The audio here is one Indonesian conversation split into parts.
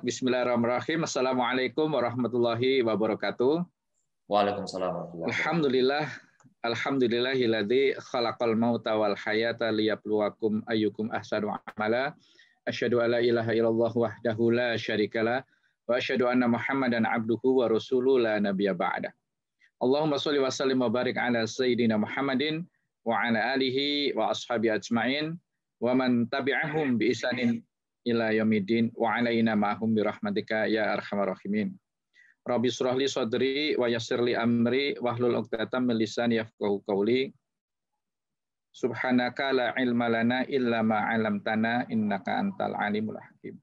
Bismillahirrahmanirrahim. Assalamualaikum warahmatullahi wabarakatuh. Waalaikumsalam. Alhamdulillah. Alhamdulillahiladzi khalaqal mauta wal hayata liyabluwakum ayyukum ahsanu amala. Asyadu ala ilaha illallah wahdahu la syarikala. wa asyadu anna Muhammadan abduhu wa rasuluh la nabiya ba'da. Allahumma salli wa sallim wa barik ala sayyidina Muhammadin wa ala alihi wa ashabi ajmain wa man tabi'ahum bi isanin ila yamidin wa alaina ma'hum bi rahmatika ya arhamar rahimin. Rabbi surah li sadri wa yassir li amri hlul 'uqdatam min lisani yafqahu qawli. Subhanaka la ilma lana illa ma 'allamtana innaka antal alimul hakim.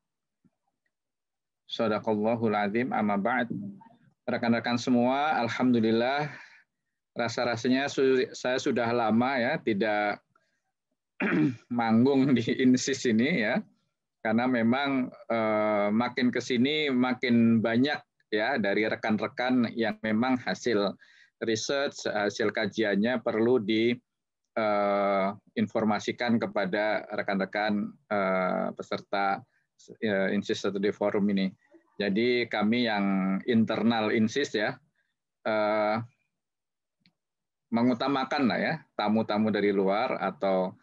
Sadaqallahul azim amma ba'd. Rekan-rekan semua, alhamdulillah rasa-rasanya saya sudah lama ya tidak manggung di Insis ini ya karena memang eh, makin ke sini makin banyak ya dari rekan-rekan yang memang hasil research hasil kajiannya perlu di eh, informasikan kepada rekan-rekan eh, peserta insist satu Study Forum ini. Jadi kami yang internal INSIS ya mengutamakan lah ya tamu-tamu dari luar atau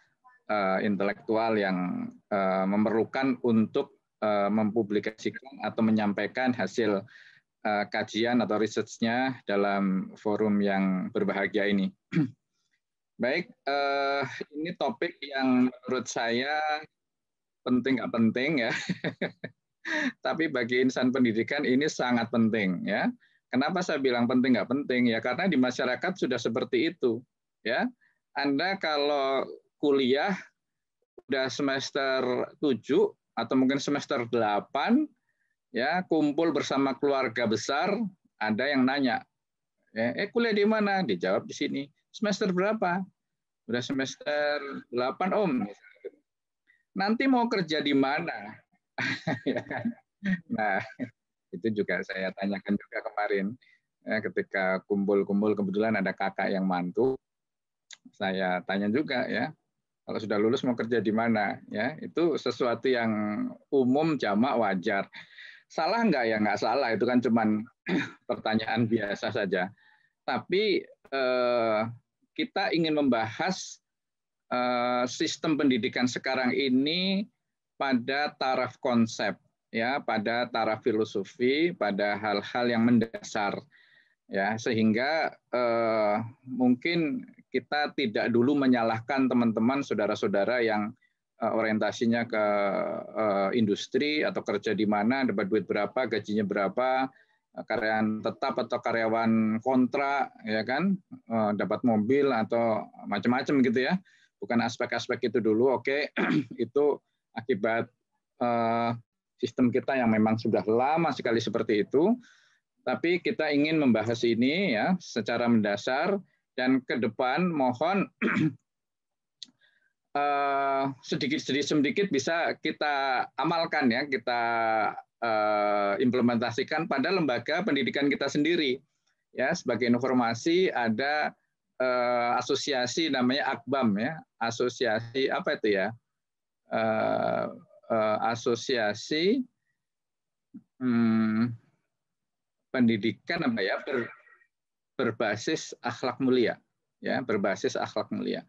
uh, intelektual yang uh, memerlukan untuk uh, mempublikasikan atau menyampaikan hasil uh, kajian atau risetnya dalam forum yang berbahagia ini. Baik, uh, ini topik yang menurut saya penting nggak penting ya. Tapi bagi insan pendidikan ini sangat penting ya. Kenapa saya bilang penting nggak penting ya? Karena di masyarakat sudah seperti itu ya. Anda kalau kuliah udah semester 7 atau mungkin semester 8 ya kumpul bersama keluarga besar ada yang nanya ya, eh kuliah di mana dijawab di sini semester berapa udah semester 8 om nanti mau kerja di mana ya kan? nah itu juga saya tanyakan juga kemarin ya, ketika kumpul-kumpul kebetulan ada kakak yang mantu saya tanya juga ya kalau sudah lulus mau kerja di mana, ya itu sesuatu yang umum jamak wajar. Salah nggak ya nggak salah itu kan cuman pertanyaan biasa saja. Tapi eh, kita ingin membahas eh, sistem pendidikan sekarang ini pada taraf konsep, ya pada taraf filosofi, pada hal-hal yang mendasar ya sehingga eh, mungkin kita tidak dulu menyalahkan teman-teman saudara-saudara yang eh, orientasinya ke eh, industri atau kerja di mana, dapat duit berapa, gajinya berapa, karyawan tetap atau karyawan kontrak, ya kan, eh, dapat mobil atau macam-macam gitu ya. Bukan aspek-aspek itu dulu, oke, okay. itu akibat sistem kita yang memang sudah lama sekali seperti itu. Tapi kita ingin membahas ini ya secara mendasar dan ke depan mohon eh, sedikit sedikit sedikit bisa kita amalkan ya, kita eh, implementasikan pada lembaga pendidikan kita sendiri. Ya, sebagai informasi ada eh, asosiasi namanya Akbam ya, asosiasi apa itu ya? asosiasi hmm, pendidikan apa ya? berbasis akhlak mulia, ya, hmm. berbasis akhlak mulia.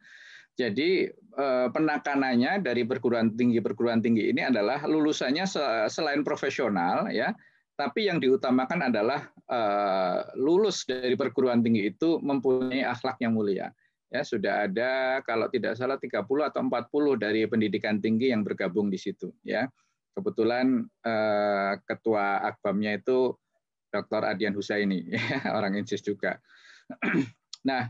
Jadi eh, penekanannya dari perguruan tinggi perguruan tinggi ini adalah lulusannya selain profesional ya, tapi yang diutamakan adalah eh, lulus dari perguruan tinggi itu mempunyai akhlak yang mulia. Ya, sudah ada kalau tidak salah 30 atau 40 dari pendidikan tinggi yang bergabung di situ ya. Kebetulan eh, ketua akbamnya itu Dr. Adian Husaini, ya, orang Insis juga. nah,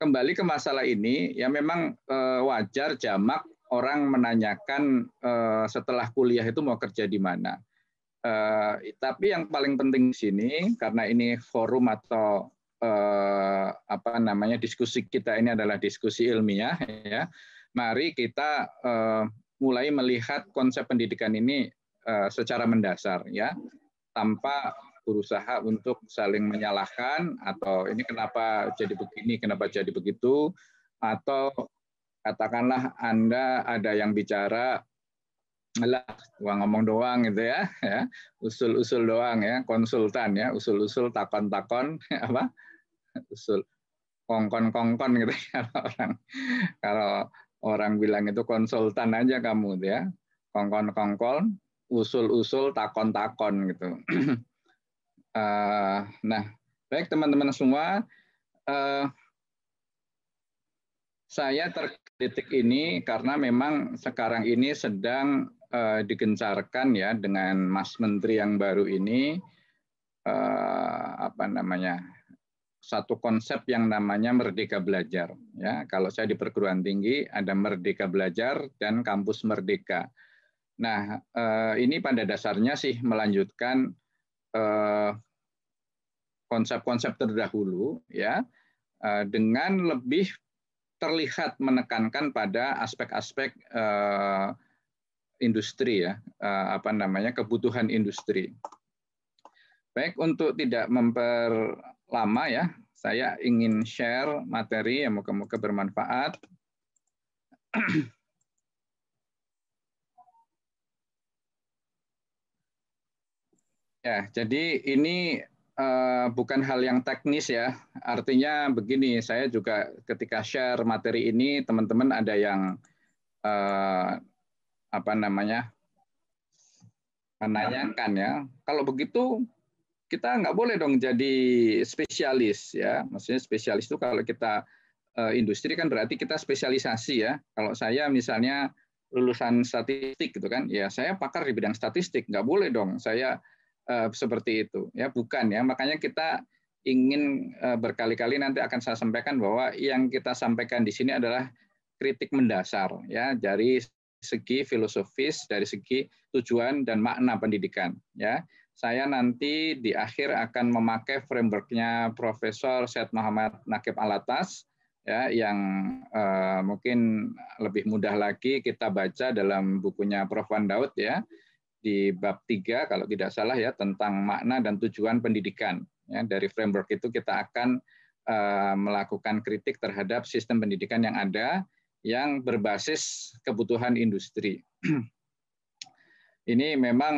kembali ke masalah ini, ya memang eh, wajar jamak orang menanyakan eh, setelah kuliah itu mau kerja di mana. Eh, tapi yang paling penting di sini karena ini forum atau eh, apa namanya diskusi kita ini adalah diskusi ilmiah, ya. Mari kita eh, mulai melihat konsep pendidikan ini eh, secara mendasar, ya, tanpa berusaha untuk saling menyalahkan atau ini kenapa jadi begini, kenapa jadi begitu, atau katakanlah Anda ada yang bicara lah uang ngomong doang gitu ya, ya usul-usul doang ya konsultan ya usul-usul takon-takon apa usul kongkon-kongkon gitu ya orang kalau orang bilang itu konsultan aja kamu gitu ya kongkon-kongkon usul-usul takon-takon gitu Eh, nah, baik teman-teman semua, uh, saya terkritik ini karena memang sekarang ini sedang uh, digencarkan ya dengan Mas Menteri yang baru ini uh, apa namanya satu konsep yang namanya merdeka belajar ya kalau saya di perguruan tinggi ada merdeka belajar dan kampus merdeka nah ini pada dasarnya sih melanjutkan Eh, konsep-konsep terdahulu ya eh, dengan lebih terlihat menekankan pada aspek-aspek eh, industri ya apa namanya kebutuhan industri. Baik untuk tidak memperlama ya, saya ingin share materi yang moga-moga bermanfaat. Ya, jadi ini uh, bukan hal yang teknis ya. Artinya begini, saya juga ketika share materi ini teman-teman ada yang uh, apa namanya menanyakan ya. Kalau begitu kita nggak boleh dong jadi spesialis ya. Maksudnya spesialis itu kalau kita uh, industri kan berarti kita spesialisasi ya. Kalau saya misalnya lulusan statistik gitu kan, ya saya pakar di bidang statistik, nggak boleh dong saya Eh, seperti itu ya bukan ya makanya kita ingin eh, berkali-kali nanti akan saya sampaikan bahwa yang kita sampaikan di sini adalah kritik mendasar ya dari segi filosofis dari segi tujuan dan makna pendidikan ya saya nanti di akhir akan memakai frameworknya Profesor Syed Muhammad Nakib Alatas ya yang eh, mungkin lebih mudah lagi kita baca dalam bukunya Prof Wan Daud ya di bab 3 kalau tidak salah ya tentang makna dan tujuan pendidikan. Ya, dari framework itu kita akan uh, melakukan kritik terhadap sistem pendidikan yang ada yang berbasis kebutuhan industri. Ini memang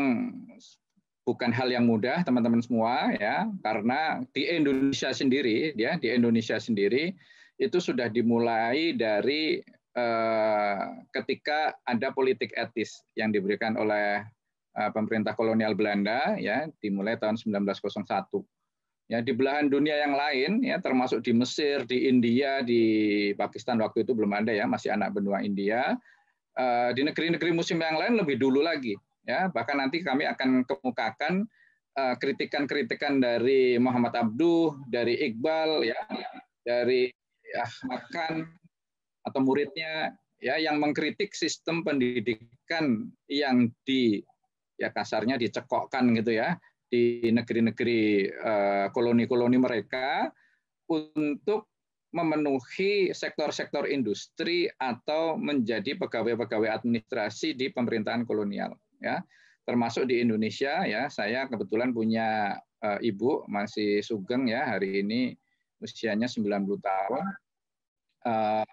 bukan hal yang mudah teman-teman semua ya karena di Indonesia sendiri ya di Indonesia sendiri itu sudah dimulai dari eh, ketika ada politik etis yang diberikan oleh Eh, pemerintah kolonial Belanda ya dimulai tahun 1901. Ya di belahan dunia yang lain ya termasuk di Mesir, di India, di Pakistan waktu itu belum ada ya, masih anak benua India. Eh, di negeri-negeri musim yang lain lebih dulu lagi ya. Bahkan nanti kami akan kemukakan eh, kritikan-kritikan dari Muhammad Abduh, dari Iqbal ya, dari Ahmad Khan atau muridnya ya yang mengkritik sistem pendidikan yang di ya kasarnya dicekokkan gitu ya di negeri-negeri eh, koloni-koloni mereka untuk memenuhi sektor-sektor industri atau menjadi pegawai-pegawai administrasi di pemerintahan kolonial ya termasuk di Indonesia ya saya kebetulan punya eh, ibu masih sugeng ya hari ini usianya 90 tahun eh,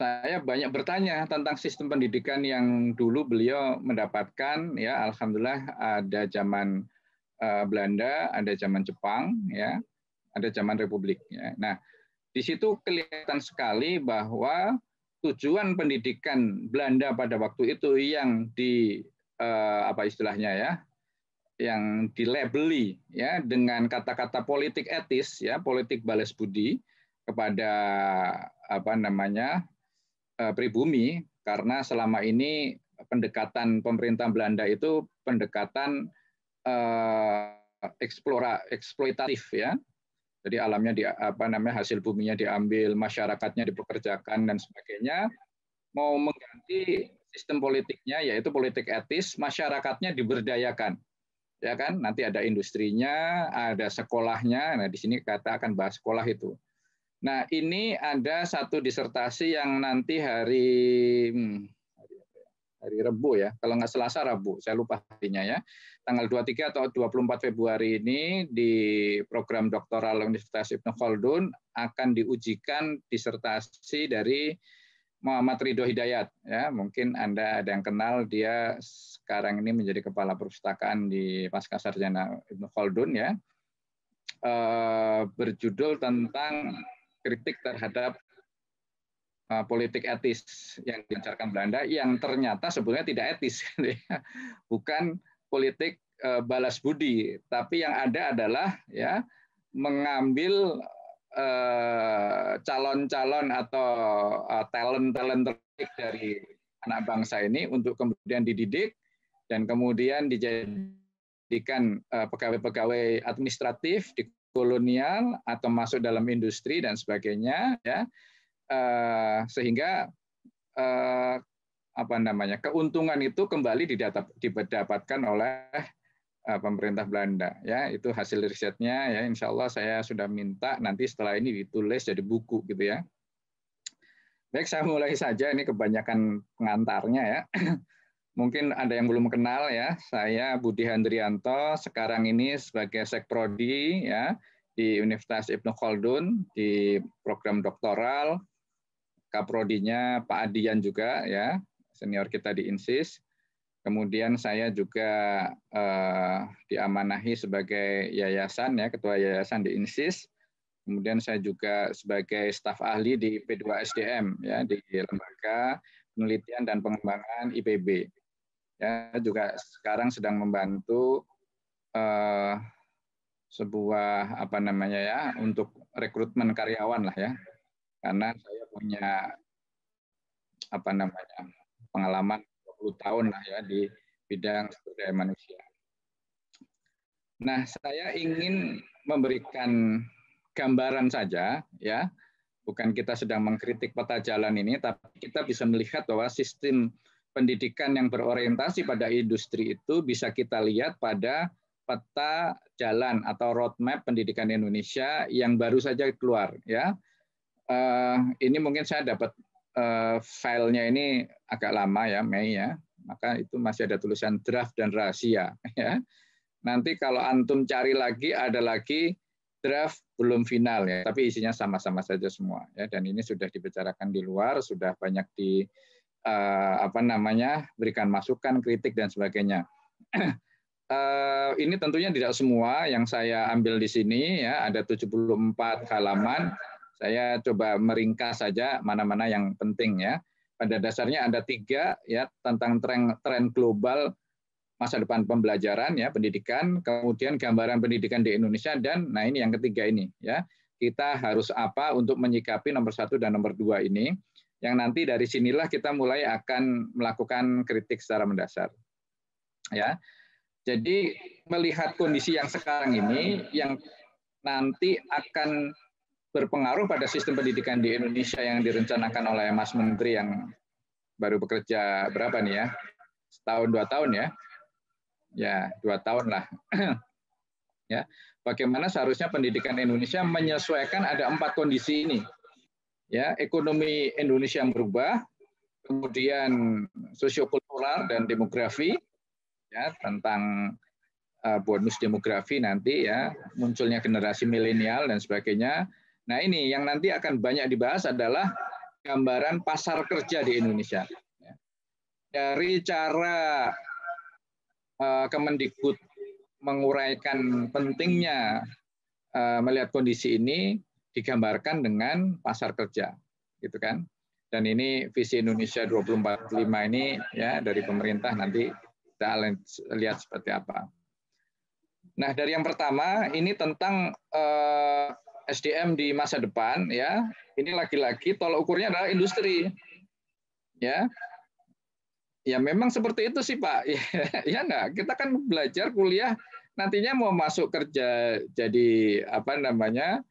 saya banyak bertanya tentang sistem pendidikan yang dulu beliau mendapatkan ya alhamdulillah ada zaman uh, Belanda, ada zaman Jepang ya, ada zaman Republik ya. Nah, di situ kelihatan sekali bahwa tujuan pendidikan Belanda pada waktu itu yang di uh, apa istilahnya ya, yang dilabeli ya dengan kata-kata politik etis ya, politik balas budi kepada apa namanya Eh, pribumi karena selama ini pendekatan pemerintah Belanda itu pendekatan uh, eksplora eksploitatif ya. Jadi alamnya di apa namanya hasil buminya diambil, masyarakatnya dipekerjakan dan sebagainya. Mau mengganti sistem politiknya yaitu politik etis, masyarakatnya diberdayakan. Ya kan? Nanti ada industrinya, ada sekolahnya. Nah, di sini kata akan bahas sekolah itu Nah, ini ada satu disertasi yang nanti hari hmm, hari Rebu ya, kalau nggak Selasa Rabu, saya lupa harinya ya. Tanggal 23 atau 24 Februari ini di program doktoral Universitas Ibnu Khaldun akan diujikan disertasi dari Muhammad Ridho Hidayat ya, mungkin Anda ada yang kenal dia sekarang ini menjadi kepala perpustakaan di Pascasarjana Ibnu Khaldun ya. Eh, berjudul tentang kritik terhadap uh, politik etis yang dilancarkan Belanda yang ternyata sebenarnya tidak etis, gitu ya. bukan politik uh, balas budi, tapi yang ada adalah ya mengambil uh, calon-calon uh, atau talent-talent terbaik dari anak bangsa ini untuk kemudian dididik dan kemudian dijadikan uh, pegawai-pegawai administratif di kolonial atau masuk dalam industri dan sebagainya ya eh, sehingga eh, apa namanya keuntungan itu kembali didata, didapatkan oleh eh, pemerintah Belanda ya itu hasil risetnya ya Insya Allah saya sudah minta nanti setelah ini ditulis jadi buku gitu ya baik saya mulai saja ini kebanyakan pengantarnya ya Mungkin ada yang belum kenal ya, saya Budi Handrianto, sekarang ini sebagai Sekprodi ya di Universitas Ibnu Khaldun di program doktoral, kaprodinya Pak Adian juga ya, senior kita di INSIS. Kemudian saya juga eh, diamanahi sebagai yayasan ya, ketua yayasan di INSIS. Kemudian saya juga sebagai staf ahli di P2SDM ya di lembaga penelitian dan pengembangan IPB ya juga sekarang sedang membantu uh, sebuah apa namanya ya untuk rekrutmen karyawan lah ya karena saya punya apa namanya pengalaman 20 tahun lah ya di bidang sumber daya manusia. Nah, saya ingin memberikan gambaran saja ya, bukan kita sedang mengkritik peta jalan ini, tapi kita bisa melihat bahwa sistem pendidikan yang berorientasi pada industri itu bisa kita lihat pada peta jalan atau roadmap pendidikan Indonesia yang baru saja keluar ya. Eh, ini mungkin saya dapat uh, filenya ini agak lama ya Mei ya, maka itu masih ada tulisan draft dan rahasia ya. Nanti kalau antum cari lagi ada lagi draft belum final ya, tapi isinya sama-sama saja semua ya dan ini sudah dibicarakan di luar, sudah banyak di uh, apa namanya berikan masukan, kritik dan sebagainya. uh, ini tentunya tidak semua yang saya ambil di sini ya ada 74 halaman. Saya coba meringkas saja mana-mana yang penting ya. Pada dasarnya ada tiga ya tentang tren tren global masa depan pembelajaran ya pendidikan kemudian gambaran pendidikan di Indonesia dan nah ini yang ketiga ini ya kita harus apa untuk menyikapi nomor satu dan nomor dua ini yang nanti dari sinilah kita mulai akan melakukan kritik secara mendasar. Ya. Jadi melihat kondisi yang sekarang ini yang nanti akan berpengaruh pada sistem pendidikan di Indonesia yang direncanakan oleh Mas Menteri yang baru bekerja berapa nih ya? Setahun dua tahun ya? Ya, dua tahun lah. ya, bagaimana seharusnya pendidikan Indonesia menyesuaikan ada empat kondisi ini ya ekonomi Indonesia yang berubah, kemudian sosiokultural dan demografi, ya tentang eh, bonus demografi nanti ya munculnya generasi milenial dan sebagainya. Nah ini yang nanti akan banyak dibahas adalah gambaran pasar kerja di Indonesia. Ya. Dari cara eh, Kemendikbud menguraikan pentingnya eh, melihat kondisi ini, digambarkan dengan pasar kerja, gitu kan? Dan ini visi Indonesia 2045 ini ya dari pemerintah nanti kita lihat seperti apa. Nah dari yang pertama ini tentang eh, SDM di masa depan ya. Ini lagi-lagi tolak ukurnya adalah industri, ya. Ya memang seperti itu sih Pak. ya, enggak, kita kan belajar kuliah nantinya mau masuk kerja jadi apa namanya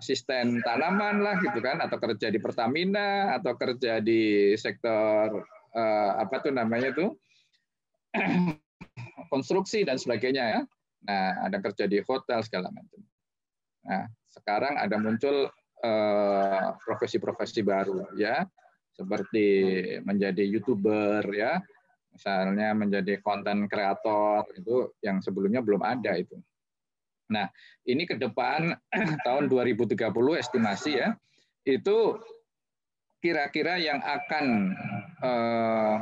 asisten tanaman lah gitu kan atau kerja di Pertamina atau kerja di sektor eh, apa tuh namanya tuh konstruksi dan sebagainya ya. Nah, ada kerja di hotel segala macam. Nah, sekarang ada muncul eh, profesi-profesi eh, baru ya, seperti menjadi YouTuber ya, misalnya menjadi konten kreator itu yang sebelumnya belum ada itu. Nah, ini ke depan tahun 2030 estimasi ya, itu kira-kira yang akan eh,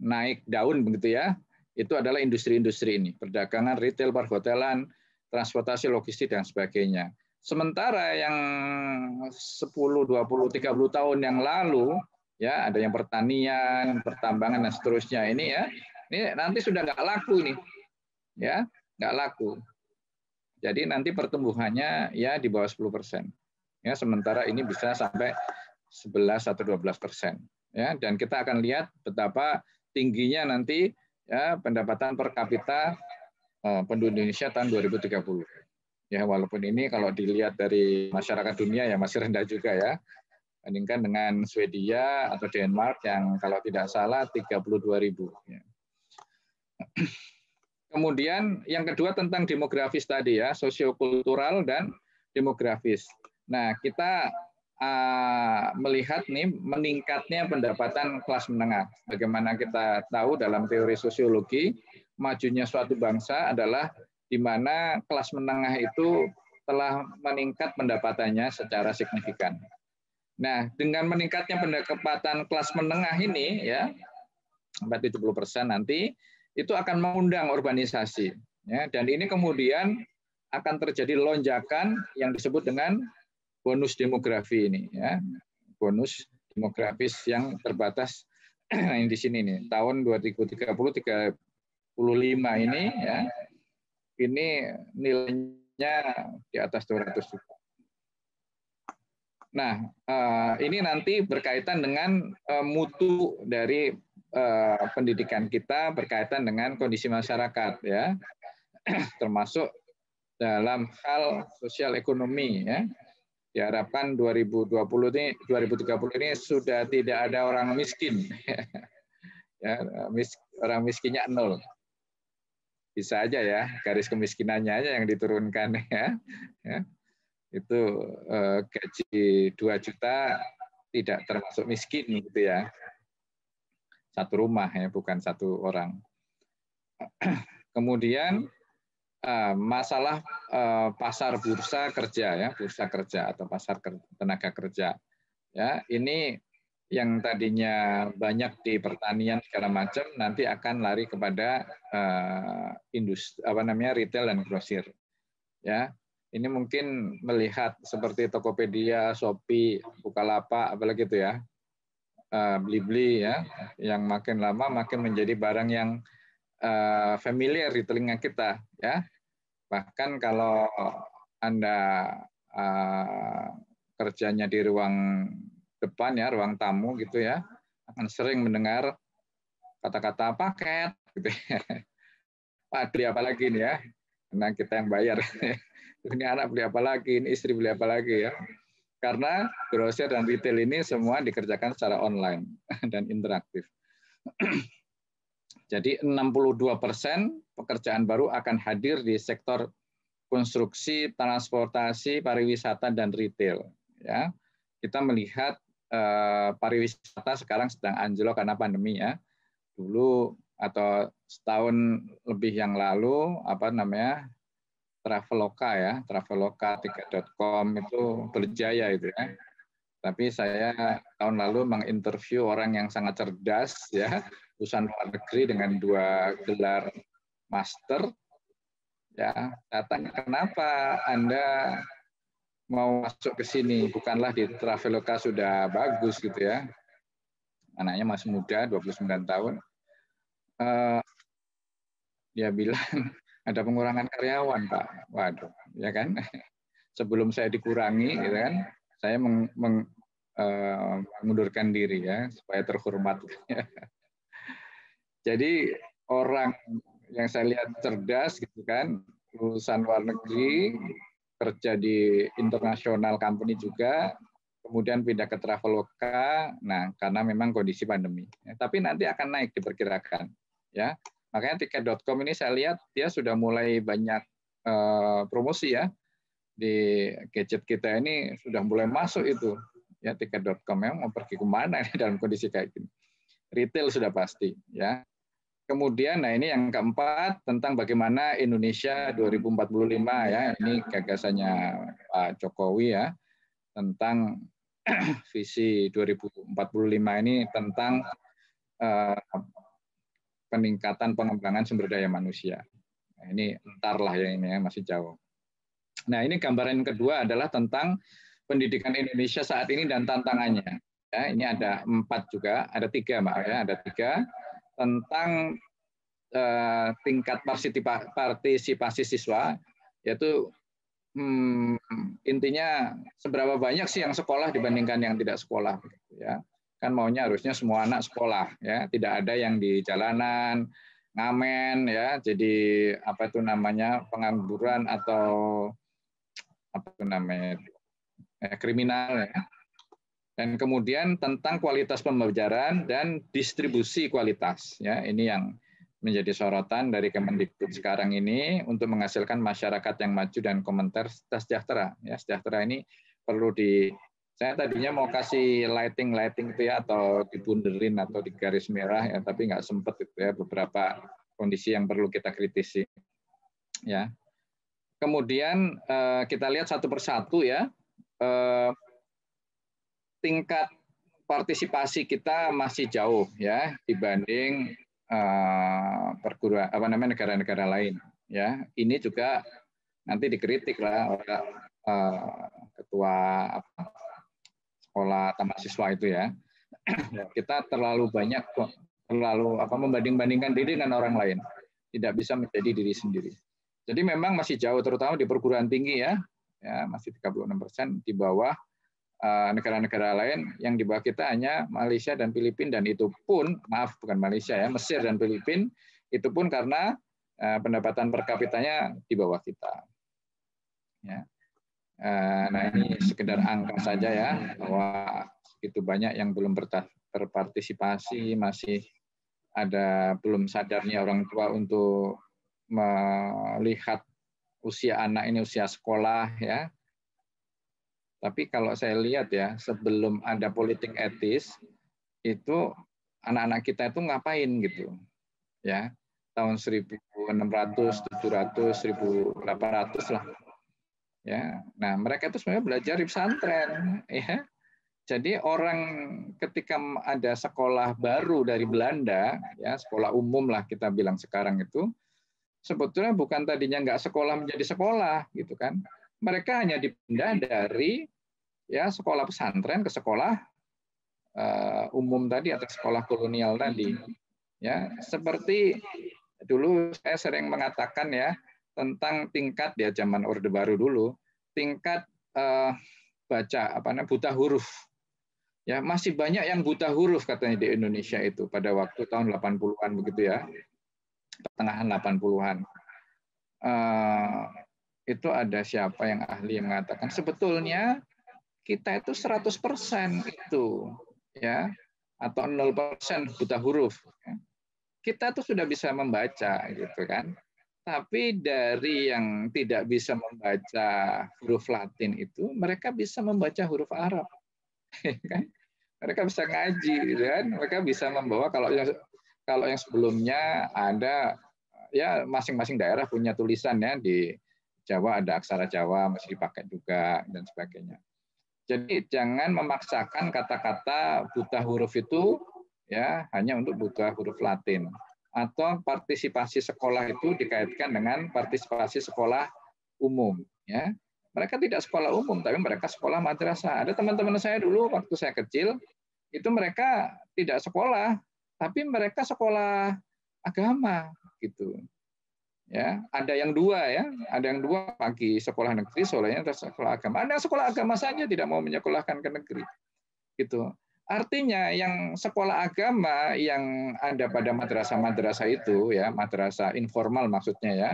naik daun begitu ya, itu adalah industri-industri ini, perdagangan, retail, perhotelan, transportasi, logistik dan sebagainya. Sementara yang 10, 20, 30 tahun yang lalu ya ada yang pertanian, pertambangan dan seterusnya ini ya, ini nanti sudah nggak laku ini. Ya, nggak laku. Jadi nanti pertumbuhannya ya di bawah 10 persen. Ya, sementara ini bisa sampai 11 atau 12 persen. Ya, dan kita akan lihat betapa tingginya nanti ya, pendapatan per kapita eh, penduduk Indonesia tahun 2030. Ya, walaupun ini kalau dilihat dari masyarakat dunia ya masih rendah juga ya. Bandingkan dengan Swedia atau Denmark yang kalau tidak salah 32 ribu. Ya. Kemudian yang kedua tentang demografis tadi ya, sosiokultural dan demografis. Nah, kita uh, melihat nih meningkatnya pendapatan kelas menengah. Bagaimana kita tahu dalam teori sosiologi, majunya suatu bangsa adalah di mana kelas menengah itu telah meningkat pendapatannya secara signifikan. Nah, dengan meningkatnya pendapatan kelas menengah ini ya, sampai 70 nanti, itu akan mengundang urbanisasi. Ya, dan ini kemudian akan terjadi lonjakan yang disebut dengan bonus demografi ini. Ya. Bonus demografis yang terbatas di sini nih tahun 2030 35 ini ya ini nilainya di atas 200 juta. Nah, eh, ini nanti berkaitan dengan eh, mutu dari Eh, pendidikan kita berkaitan dengan kondisi masyarakat ya termasuk dalam hal sosial ekonomi ya diharapkan 2020 ini 2030 ini sudah tidak ada orang miskin ya mis, orang miskinnya nol bisa aja ya garis kemiskinannya aja yang diturunkan ya, ya. itu eh, gaji 2 juta tidak termasuk miskin gitu ya satu rumah ya bukan satu orang. Kemudian eh, masalah eh, pasar bursa kerja ya bursa kerja atau pasar tenaga kerja ya ini yang tadinya banyak di pertanian segala macam nanti akan lari kepada uh, eh, industri apa namanya retail dan grosir ya ini mungkin melihat seperti Tokopedia, Shopee, Bukalapak, apalagi itu ya Eh, beli-beli Blibli ya, yang makin lama makin menjadi barang yang uh, familiar di telinga kita ya. Bahkan kalau Anda uh, kerjanya di ruang depan ya, ruang tamu gitu ya, akan sering mendengar kata-kata paket gitu ya. Pak, beli apa lagi nih ya? Karena kita yang bayar. ini anak beli apa lagi, ini istri beli apa lagi ya. Karena grosir dan retail ini semua dikerjakan secara online dan interaktif. Jadi 62 persen pekerjaan baru akan hadir di sektor konstruksi, transportasi, pariwisata, dan retail. Ya, kita melihat eh, pariwisata sekarang sedang anjlok karena pandemi ya. Dulu atau setahun lebih yang lalu apa namanya Traveloka ya, traveloka tiket.com itu berjaya itu ya. Tapi saya tahun lalu menginterview orang yang sangat cerdas ya, lulusan luar negeri dengan dua gelar master. Ya, datang kenapa Anda mau masuk ke sini? Bukanlah di Traveloka sudah bagus gitu ya. Anaknya masih muda, 29 tahun. Uh, dia bilang ada pengurangan karyawan, Pak. Waduh, ya kan? Sebelum saya dikurangi, gitu kan, saya meng, meng, uh, mengundurkan diri ya, supaya terhormat. Jadi orang yang saya lihat cerdas, gitu kan, lulusan luar negeri, kerja di internasional company juga, kemudian pindah ke Traveloka. Nah, karena memang kondisi pandemi. tapi nanti akan naik diperkirakan, ya. Makanya tiket.com ini saya lihat dia sudah mulai banyak uh, promosi ya di gadget kita ini sudah mulai masuk itu ya tiket.com yang mau pergi kemana ini dalam kondisi kayak gini. Retail sudah pasti ya. Kemudian nah ini yang keempat tentang bagaimana Indonesia 2045 ya ini gagasannya Pak Jokowi ya tentang visi 2045 ini tentang eh, peningkatan pengembangan sumber daya manusia. Nah, ini lah ya ini ya, masih jauh. Nah ini gambaran yang kedua adalah tentang pendidikan Indonesia saat ini dan tantangannya. Ya, ini ada empat juga, ada tiga mbak ya, ada tiga tentang eh, tingkat partisipasi siswa, yaitu hmm, intinya seberapa banyak sih yang sekolah dibandingkan yang tidak sekolah, gitu ya kan maunya harusnya semua anak sekolah ya tidak ada yang di jalanan ngamen ya jadi apa itu namanya pengangguran atau apa itu namanya ya, kriminal ya dan kemudian tentang kualitas pembelajaran dan distribusi kualitas ya ini yang menjadi sorotan dari Kemendikbud sekarang ini untuk menghasilkan masyarakat yang maju dan komentar sejahtera ya sejahtera ini perlu di saya tadinya mau kasih lighting-lighting itu ya, atau dibunderin atau di garis merah ya, tapi nggak sempet itu ya beberapa kondisi yang perlu kita kritisi. Ya, kemudian eh, kita lihat satu persatu ya eh, tingkat partisipasi kita masih jauh ya dibanding eh, perguruan apa namanya negara-negara lain ya ini juga nanti dikritik lah oleh eh, ketua pola taman siswa itu ya. ya. Kita terlalu banyak terlalu apa membanding-bandingkan diri dengan orang lain. Tidak bisa menjadi diri sendiri. Jadi memang masih jauh terutama di perguruan tinggi ya. Ya, masih 36 persen di bawah eh, negara-negara lain yang di bawah kita hanya Malaysia dan Filipina dan itu pun maaf bukan Malaysia ya Mesir dan Filipina itu pun karena eh, pendapatan per kapitanya di bawah kita. Ya. Eh, nah ini sekedar angka saja ya bahwa itu banyak yang belum berpartisipasi, masih ada belum sadarnya orang tua untuk melihat usia anak ini usia sekolah ya. Tapi kalau saya lihat ya sebelum ada politik etis itu anak-anak kita itu ngapain gitu ya tahun 1600, 700, 1800 lah ya nah mereka itu sebenarnya belajar di pesantren ya jadi orang ketika ada sekolah baru dari Belanda, ya sekolah umum lah kita bilang sekarang itu, sebetulnya bukan tadinya nggak sekolah menjadi sekolah gitu kan. Mereka hanya dipindah dari ya sekolah pesantren ke sekolah uh, umum tadi atau sekolah kolonial tadi. Ya seperti dulu saya sering mengatakan ya tentang tingkat ya zaman Orde Baru dulu, tingkat uh, baca apa namanya buta huruf. Ya, masih banyak yang buta huruf katanya di Indonesia itu pada waktu tahun 80-an begitu ya. Pertengahan 80-an. uh, eh, itu ada siapa yang ahli yang mengatakan sebetulnya kita itu 100% itu ya atau 0% buta huruf. Kita tuh sudah bisa membaca gitu kan tapi dari yang tidak bisa membaca huruf Latin itu, mereka bisa membaca huruf Arab. Ya kan? mereka bisa ngaji, dan gitu Mereka bisa membawa kalau yang kalau yang sebelumnya ada ya masing-masing daerah punya tulisan ya di Jawa ada aksara Jawa masih dipakai juga dan sebagainya. Jadi jangan memaksakan kata-kata buta huruf itu ya hanya untuk buta huruf Latin atau partisipasi sekolah itu dikaitkan dengan partisipasi sekolah umum ya mereka tidak sekolah umum tapi mereka sekolah madrasah ada teman-teman saya dulu waktu saya kecil itu mereka tidak sekolah tapi mereka sekolah agama gitu ya ada yang dua ya ada yang dua pagi sekolah negeri sekolahnya sekolah agama ada yang sekolah agama saja tidak mau menyekolahkan ke negeri gitu Artinya yang sekolah agama yang ada pada madrasah-madrasah itu ya, madrasah informal maksudnya ya,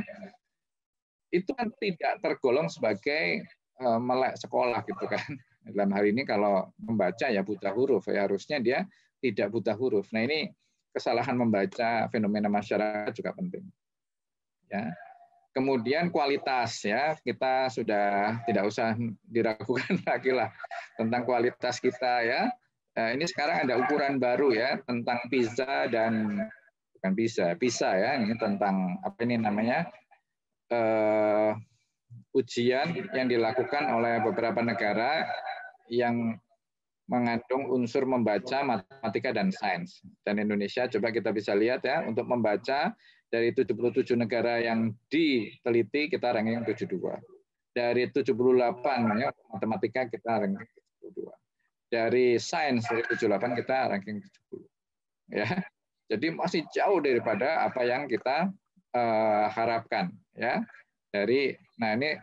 itu kan tidak tergolong sebagai eh, melek sekolah gitu kan. Dalam hari ini kalau membaca ya buta huruf ya harusnya dia tidak buta huruf. Nah ini kesalahan membaca fenomena masyarakat juga penting. Ya. Kemudian kualitas ya kita sudah tidak usah diragukan lagi lah tentang kualitas kita ya Nah, ini sekarang ada ukuran baru ya tentang pizza dan bukan pizza, pizza ya ini tentang apa ini namanya uh, ujian yang dilakukan oleh beberapa negara yang mengandung unsur membaca, matematika, dan sains. Dan Indonesia, coba kita bisa lihat ya, untuk membaca dari 77 negara yang diteliti, kita ranking 72. Dari 78, ya, matematika kita ranking 72 dari sains dari 78 kita ranking 70. Ya. Jadi masih jauh daripada apa yang kita uh, harapkan ya. Dari nah ini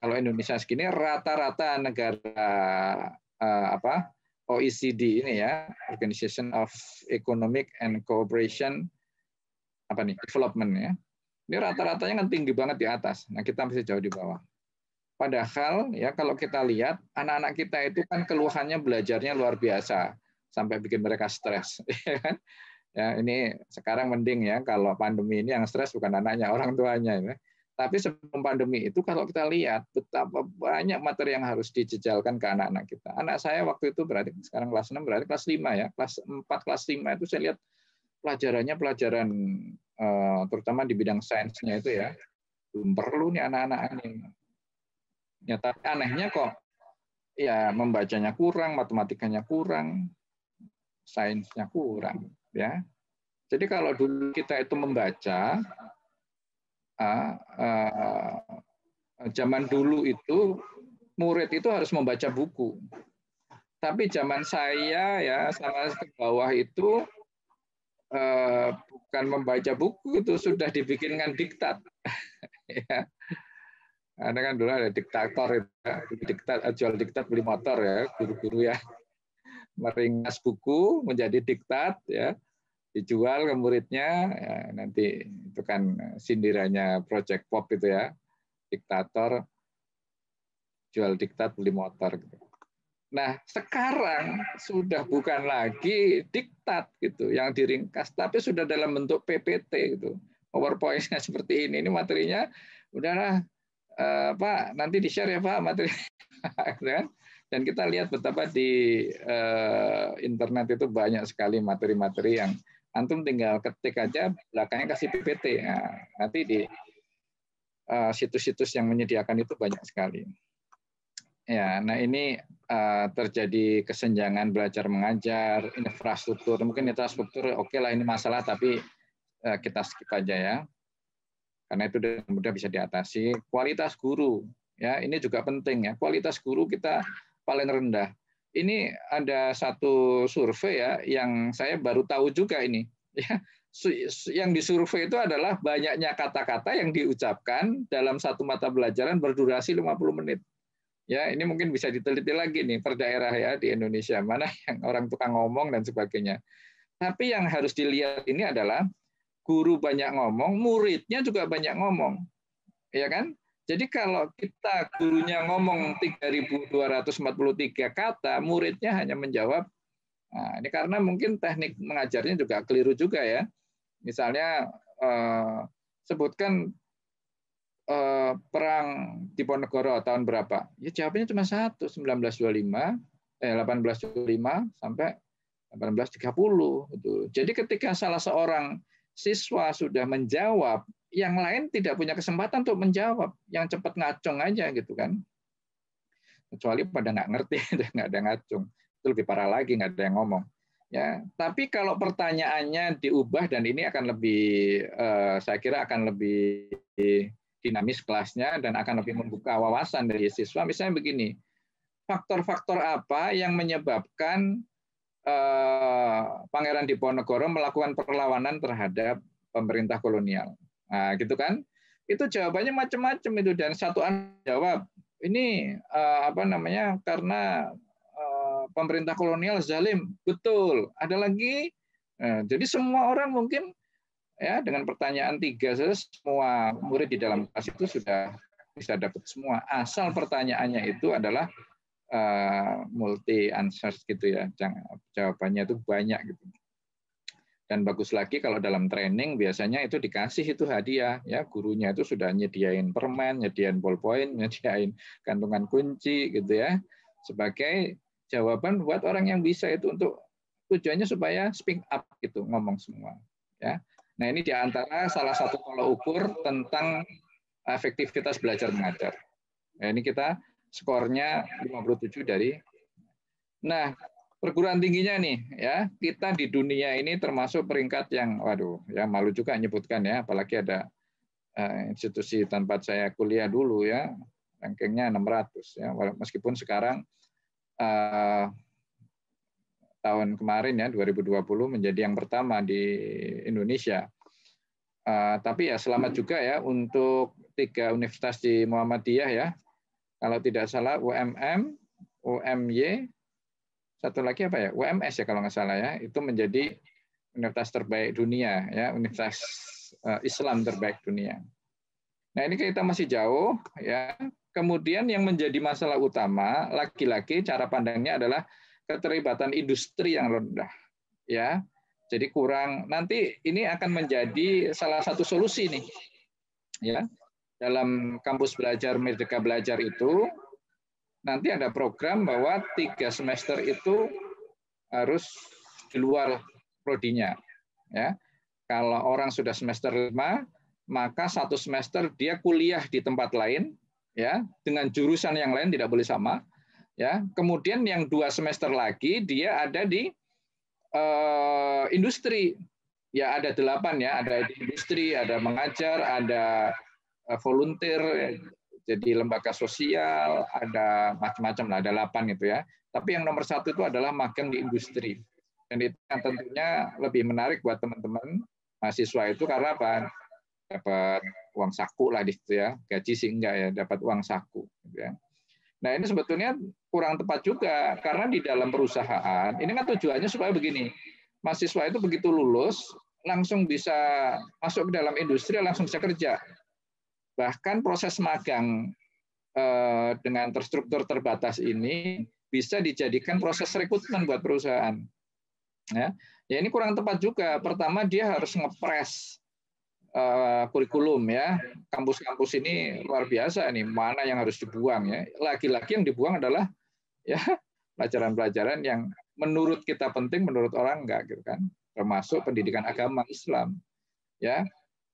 kalau Indonesia segini rata-rata negara uh, apa OECD ini ya, Organization of Economic and Cooperation apa nih, development ya. Ini rata-ratanya kan tinggi banget di atas. Nah, kita masih jauh di bawah. Padahal ya kalau kita lihat anak-anak kita itu kan keluhannya belajarnya luar biasa sampai bikin mereka stres. Ya, kan? ya ini sekarang mending ya kalau pandemi ini yang stres bukan anaknya orang tuanya ya. Tapi sebelum pandemi itu kalau kita lihat betapa banyak materi yang harus dijejalkan ke anak-anak kita. Anak saya waktu itu berarti sekarang kelas 6 berarti kelas 5 ya. Kelas 4 kelas 5 itu saya lihat pelajarannya pelajaran eh, terutama di bidang sainsnya itu ya belum perlu nih anak-anak ini Ya, tapi anehnya kok ya membacanya kurang, matematikanya kurang, sainsnya kurang, ya. Jadi kalau dulu kita itu membaca, ah, ah, zaman dulu itu murid itu harus membaca buku. Tapi zaman saya ya sama ke bawah itu eh, bukan membaca buku itu sudah dibikinkan diktat. ya. Anda kan dulu ada diktator, ya. diktat, eh, jual diktat beli motor ya, guru-guru ya. Meringas buku menjadi diktat ya, dijual ke muridnya, ya, nanti itu kan eh, sindirannya Project Pop itu ya, diktator jual diktat beli motor. Gitu. Nah sekarang sudah bukan lagi diktat gitu yang diringkas, tapi sudah dalam bentuk PPT gitu. PowerPoint-nya seperti ini, ini materinya udahlah Eh, Pak nanti di share ya Pak materi gitu kan? dan kita lihat betapa di uh, internet itu banyak sekali materi-materi yang antum tinggal ketik aja belakangnya kasih PPT nah, nanti di situs eh, situs-situs yang menyediakan itu banyak sekali ya nah ini uh, terjadi kesenjangan belajar mengajar infrastruktur mungkin infrastruktur oke okay lah ini masalah tapi uh, kita skip aja ya karena itu dengan mudah bisa diatasi. Kualitas guru, ya ini juga penting ya. Kualitas guru kita paling rendah. Ini ada satu survei ya yang saya baru tahu juga ini. Ya, yang disurvei itu adalah banyaknya kata-kata yang diucapkan dalam satu mata pelajaran berdurasi 50 menit. Ya, ini mungkin bisa diteliti lagi nih per daerah ya di Indonesia mana yang orang tukang ngomong dan sebagainya. Tapi yang harus dilihat ini adalah guru banyak ngomong, muridnya juga banyak ngomong. Ya kan? Jadi kalau kita gurunya ngomong 3243 kata, muridnya hanya menjawab nah, ini karena mungkin teknik mengajarnya juga keliru juga ya. Misalnya eh, sebutkan eh, perang Diponegoro tahun berapa? Ya jawabnya cuma satu, 1925 eh 1825 sampai 1830 itu. Jadi ketika salah seorang siswa sudah menjawab, yang lain tidak punya kesempatan untuk menjawab, yang cepat ngacung aja gitu kan. Kecuali pada nggak ngerti, nggak ada ngacung. Itu lebih parah lagi, nggak ada yang ngomong. Ya, tapi kalau pertanyaannya diubah dan ini akan lebih, eh, saya kira akan lebih dinamis kelasnya dan akan lebih membuka wawasan dari siswa. Misalnya begini, faktor-faktor apa yang menyebabkan eh, Pangeran Diponegoro melakukan perlawanan terhadap pemerintah kolonial. Nah, gitu kan? Itu jawabannya macam-macam itu dan satu jawab ini eh, apa namanya karena eh, pemerintah kolonial zalim betul. Ada lagi eh, jadi semua orang mungkin ya dengan pertanyaan tiga semua murid di dalam kelas itu sudah bisa dapat semua asal pertanyaannya itu adalah Eh, multi answers gitu ya jawabannya itu banyak gitu dan bagus lagi kalau dalam training biasanya itu dikasih itu hadiah ya gurunya itu sudah nyediain permen nyediain ballpoint nyediain kantungan kunci gitu ya sebagai jawaban buat orang yang bisa itu untuk tujuannya supaya speak up gitu ngomong semua ya nah ini diantara salah satu tolak ukur tentang efektivitas belajar mengajar nah, ini kita Skornya 57 dari. Nah, perguruan tingginya nih ya, kita di dunia ini termasuk peringkat yang waduh, ya malu juga nyebutkan ya, apalagi ada eh, institusi tempat saya kuliah dulu ya, rankingnya 600 ya, meskipun sekarang uh, tahun kemarin ya 2020 menjadi yang pertama di Indonesia. Uh, tapi ya selamat juga ya untuk tiga universitas di Muhammadiyah ya kalau tidak salah UMM, UMY, satu lagi apa ya? UMS ya kalau nggak salah ya, itu menjadi universitas terbaik dunia ya, universitas eh, Islam terbaik dunia. Nah, ini kita masih jauh ya. Kemudian yang menjadi masalah utama laki-laki cara pandangnya adalah keterlibatan industri yang rendah ya. Jadi kurang nanti ini akan menjadi salah satu solusi nih. Ya dalam kampus belajar Merdeka Belajar itu nanti ada program bahwa tiga semester itu harus di luar prodinya. Ya, kalau orang sudah semester lima, maka satu semester dia kuliah di tempat lain, ya, dengan jurusan yang lain tidak boleh sama. Ya, kemudian yang dua semester lagi dia ada di eh, industri. Ya, ada delapan ya, ada di industri, ada mengajar, ada Eh, volunteer, ya. jadi lembaga sosial, ada macam-macam lah, ada delapan gitu ya. Tapi yang nomor satu itu adalah magang di industri. Dan itu yang tentunya lebih menarik buat teman-teman mahasiswa itu karena apa? Dapat uang saku lah di situ ya, gaji sih enggak ya, dapat uang saku. Gitu ya. Nah ini sebetulnya kurang tepat juga karena di dalam perusahaan ini kan tujuannya supaya begini, mahasiswa itu begitu lulus langsung bisa masuk ke dalam industri langsung bisa kerja Bahkan proses magang eh, dengan terstruktur terbatas ini bisa dijadikan proses rekrutmen buat perusahaan. Ya, ya ini kurang tepat juga. Pertama dia harus ngepres eh, kurikulum ya. Kampus-kampus ini luar biasa nih. Mana yang harus dibuang ya? laki-laki yang dibuang adalah ya pelajaran-pelajaran yang menurut kita penting, menurut orang enggak gitu kan. Termasuk pendidikan agama Islam. Ya,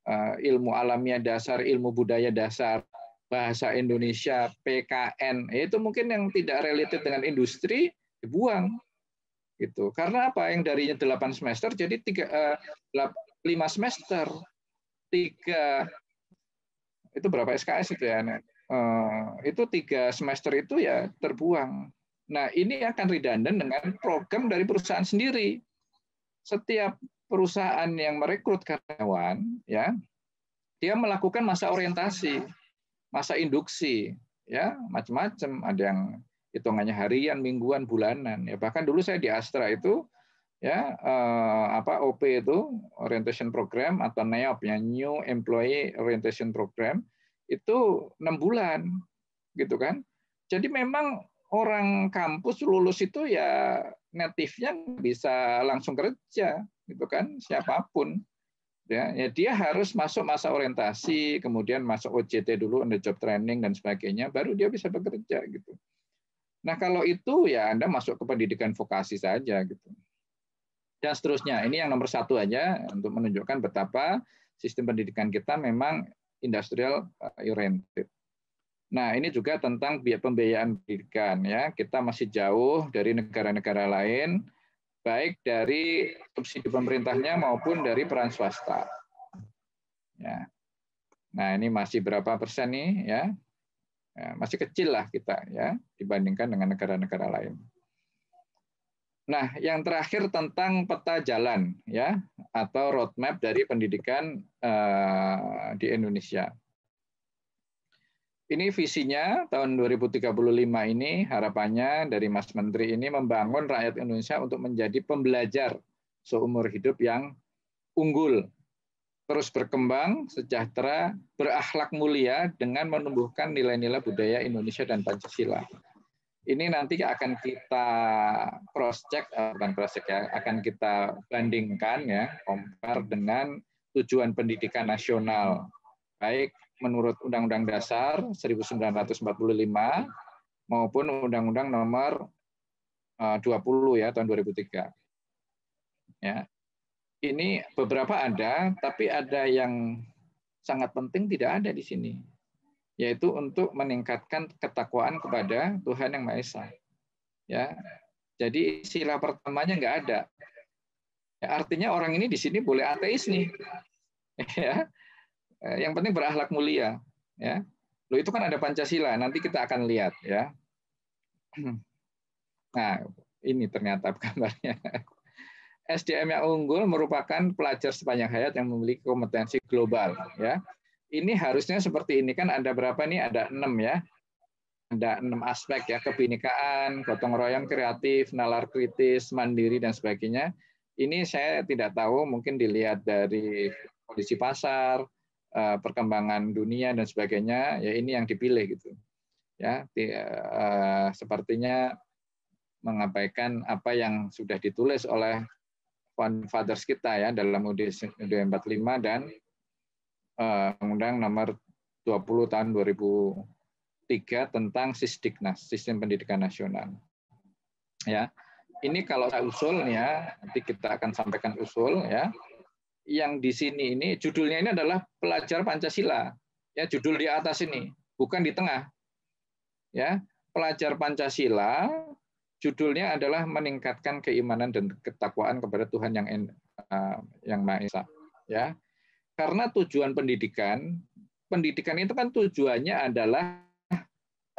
Eh, ilmu alamiah dasar, ilmu budaya dasar, bahasa Indonesia, PKN, ya, itu mungkin yang tidak related dengan industri dibuang ya gitu. Karena apa? Yang darinya 8 semester jadi 3 5 eh, semester. 3 itu berapa SKS itu ya? Eh, itu tiga semester itu ya terbuang. Nah, ini akan redundant dengan program dari perusahaan sendiri. Setiap perusahaan yang merekrut karyawan ya dia melakukan masa orientasi, masa induksi ya, macam-macam ada yang hitungannya harian, mingguan, bulanan ya. Bahkan dulu saya di Astra itu ya eh, apa OP itu orientation program atau NEOP ya New Employee Orientation Program itu enam bulan gitu kan. Jadi memang orang kampus lulus itu ya native bisa langsung kerja gitu kan siapapun ya, ya, dia harus masuk masa orientasi kemudian masuk OJT dulu under job training dan sebagainya baru dia bisa bekerja gitu nah kalau itu ya anda masuk ke pendidikan vokasi saja gitu dan seterusnya ini yang nomor satu aja untuk menunjukkan betapa sistem pendidikan kita memang industrial eh, oriented Nah, ini juga tentang biaya pembiayaan pendidikan ya. Kita masih jauh dari negara-negara lain baik dari subsidi pemerintahnya maupun dari peran swasta. Ya. Nah, ini masih berapa persen nih ya? ya masih kecil lah kita ya dibandingkan dengan negara-negara lain. Nah, yang terakhir tentang peta jalan ya atau roadmap dari pendidikan eh, di Indonesia. Ini visinya tahun 2035 ini harapannya dari Mas Menteri ini membangun rakyat Indonesia untuk menjadi pembelajar seumur hidup yang unggul, terus berkembang, sejahtera, berakhlak mulia dengan menumbuhkan nilai-nilai budaya Indonesia dan Pancasila. Ini nanti akan kita cross check eh, bukan cross check ya, akan kita bandingkan ya, compare dengan tujuan pendidikan nasional baik menurut Undang-Undang Dasar 1945 maupun Undang-Undang Nomor 20 eh, ya tahun 2003. Ya. Ini beberapa ada, tapi ada yang sangat penting tidak ada di sini, yaitu untuk meningkatkan ketakwaan kepada Tuhan yang Maha Esa. Ya. Jadi sila pertamanya nggak ada. Ya, artinya orang ini di sini boleh ateis nih. Ya, Eh, yang penting berakhlak mulia ya lo itu kan ada pancasila nanti kita akan lihat ya nah ini ternyata gambarnya SDM yang unggul merupakan pelajar sepanjang hayat yang memiliki kompetensi global ya ini harusnya seperti ini kan ada berapa nih ada enam ya ada enam aspek ya kebinekaan gotong royong kreatif nalar kritis mandiri dan sebagainya ini saya tidak tahu mungkin dilihat dari kondisi pasar Eh, perkembangan dunia dan sebagainya ya ini yang dipilih gitu ya di, uh, sepertinya mengabaikan apa yang sudah ditulis oleh Fathers kita ya dalam UD, 45 dan uh, Undang nomor 20 tahun 2003 tentang Sisdiknas, Sistem Pendidikan Nasional. Ya. Ini kalau usul ya, nanti kita akan sampaikan usul ya yang di sini ini judulnya ini adalah pelajar Pancasila. Ya, judul di atas ini, bukan di tengah. Ya, pelajar Pancasila judulnya adalah meningkatkan keimanan dan ketakwaan kepada Tuhan yang uh, yang Maha Esa, ya. Karena tujuan pendidikan, pendidikan itu kan tujuannya adalah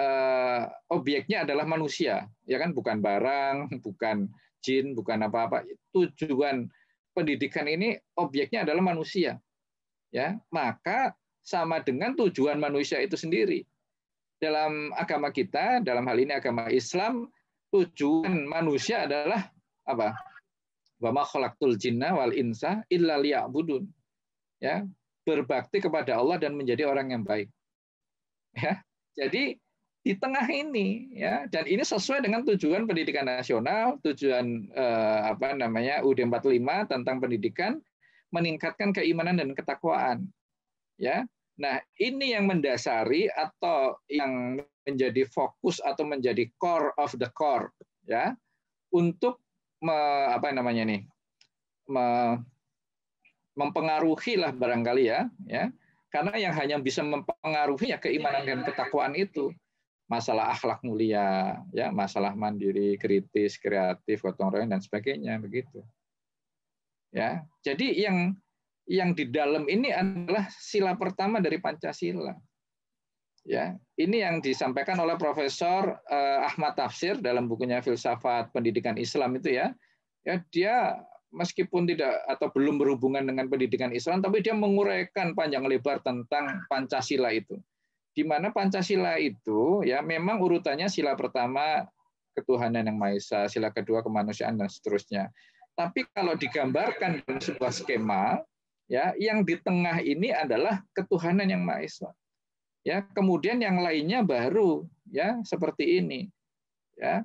uh, objeknya adalah manusia, ya kan bukan barang, bukan jin, bukan apa-apa. Tujuan pendidikan ini objeknya adalah manusia. Ya, maka sama dengan tujuan manusia itu sendiri. Dalam agama kita, dalam hal ini agama Islam, tujuan manusia adalah apa? Wa ma jinna wal insa illa liya'budun. Ya, berbakti kepada Allah dan menjadi orang yang baik. Ya. Jadi di tengah ini ya dan ini sesuai dengan tujuan pendidikan nasional tujuan eh, apa namanya UD 45 tentang pendidikan meningkatkan keimanan dan ketakwaan ya nah ini yang mendasari atau yang menjadi fokus atau menjadi core of the core ya untuk me, apa namanya nih me, mempengaruhi lah barangkali ya ya karena yang hanya bisa mempengaruhi ya keimanan dan ketakwaan itu masalah akhlak mulia, ya, masalah mandiri, kritis, kreatif, gotong royong dan sebagainya begitu. Ya. Jadi yang yang di dalam ini adalah sila pertama dari Pancasila. Ya, ini yang disampaikan oleh Profesor eh, Ahmad Tafsir dalam bukunya Filsafat Pendidikan Islam itu ya. Ya, dia meskipun tidak atau belum berhubungan dengan pendidikan Islam tapi dia menguraikan panjang lebar tentang Pancasila itu di mana Pancasila itu ya memang urutannya sila pertama ketuhanan yang maha esa, sila kedua kemanusiaan dan seterusnya. Tapi kalau digambarkan dalam sebuah skema ya yang di tengah ini adalah ketuhanan yang maha esa. Ya, kemudian yang lainnya baru ya seperti ini. Ya,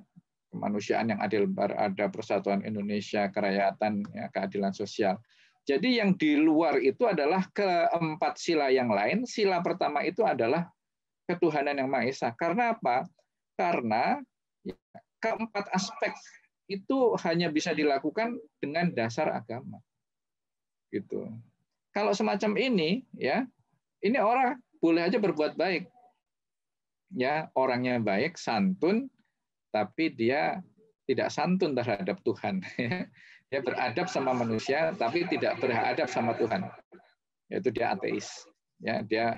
kemanusiaan yang adil berada persatuan Indonesia, kerakyatan ya, keadilan sosial. Jadi yang di luar itu adalah keempat sila yang lain. Sila pertama itu adalah ketuhanan yang Maha Esa. Karena apa? Karena keempat aspek itu hanya bisa dilakukan dengan dasar agama. Gitu. Kalau semacam ini ya, ini orang boleh aja berbuat baik. Ya, orangnya baik, santun, tapi dia tidak santun terhadap Tuhan. Ya, dia beradab sama manusia tapi tidak beradab sama Tuhan. Yaitu dia ateis. Ya, dia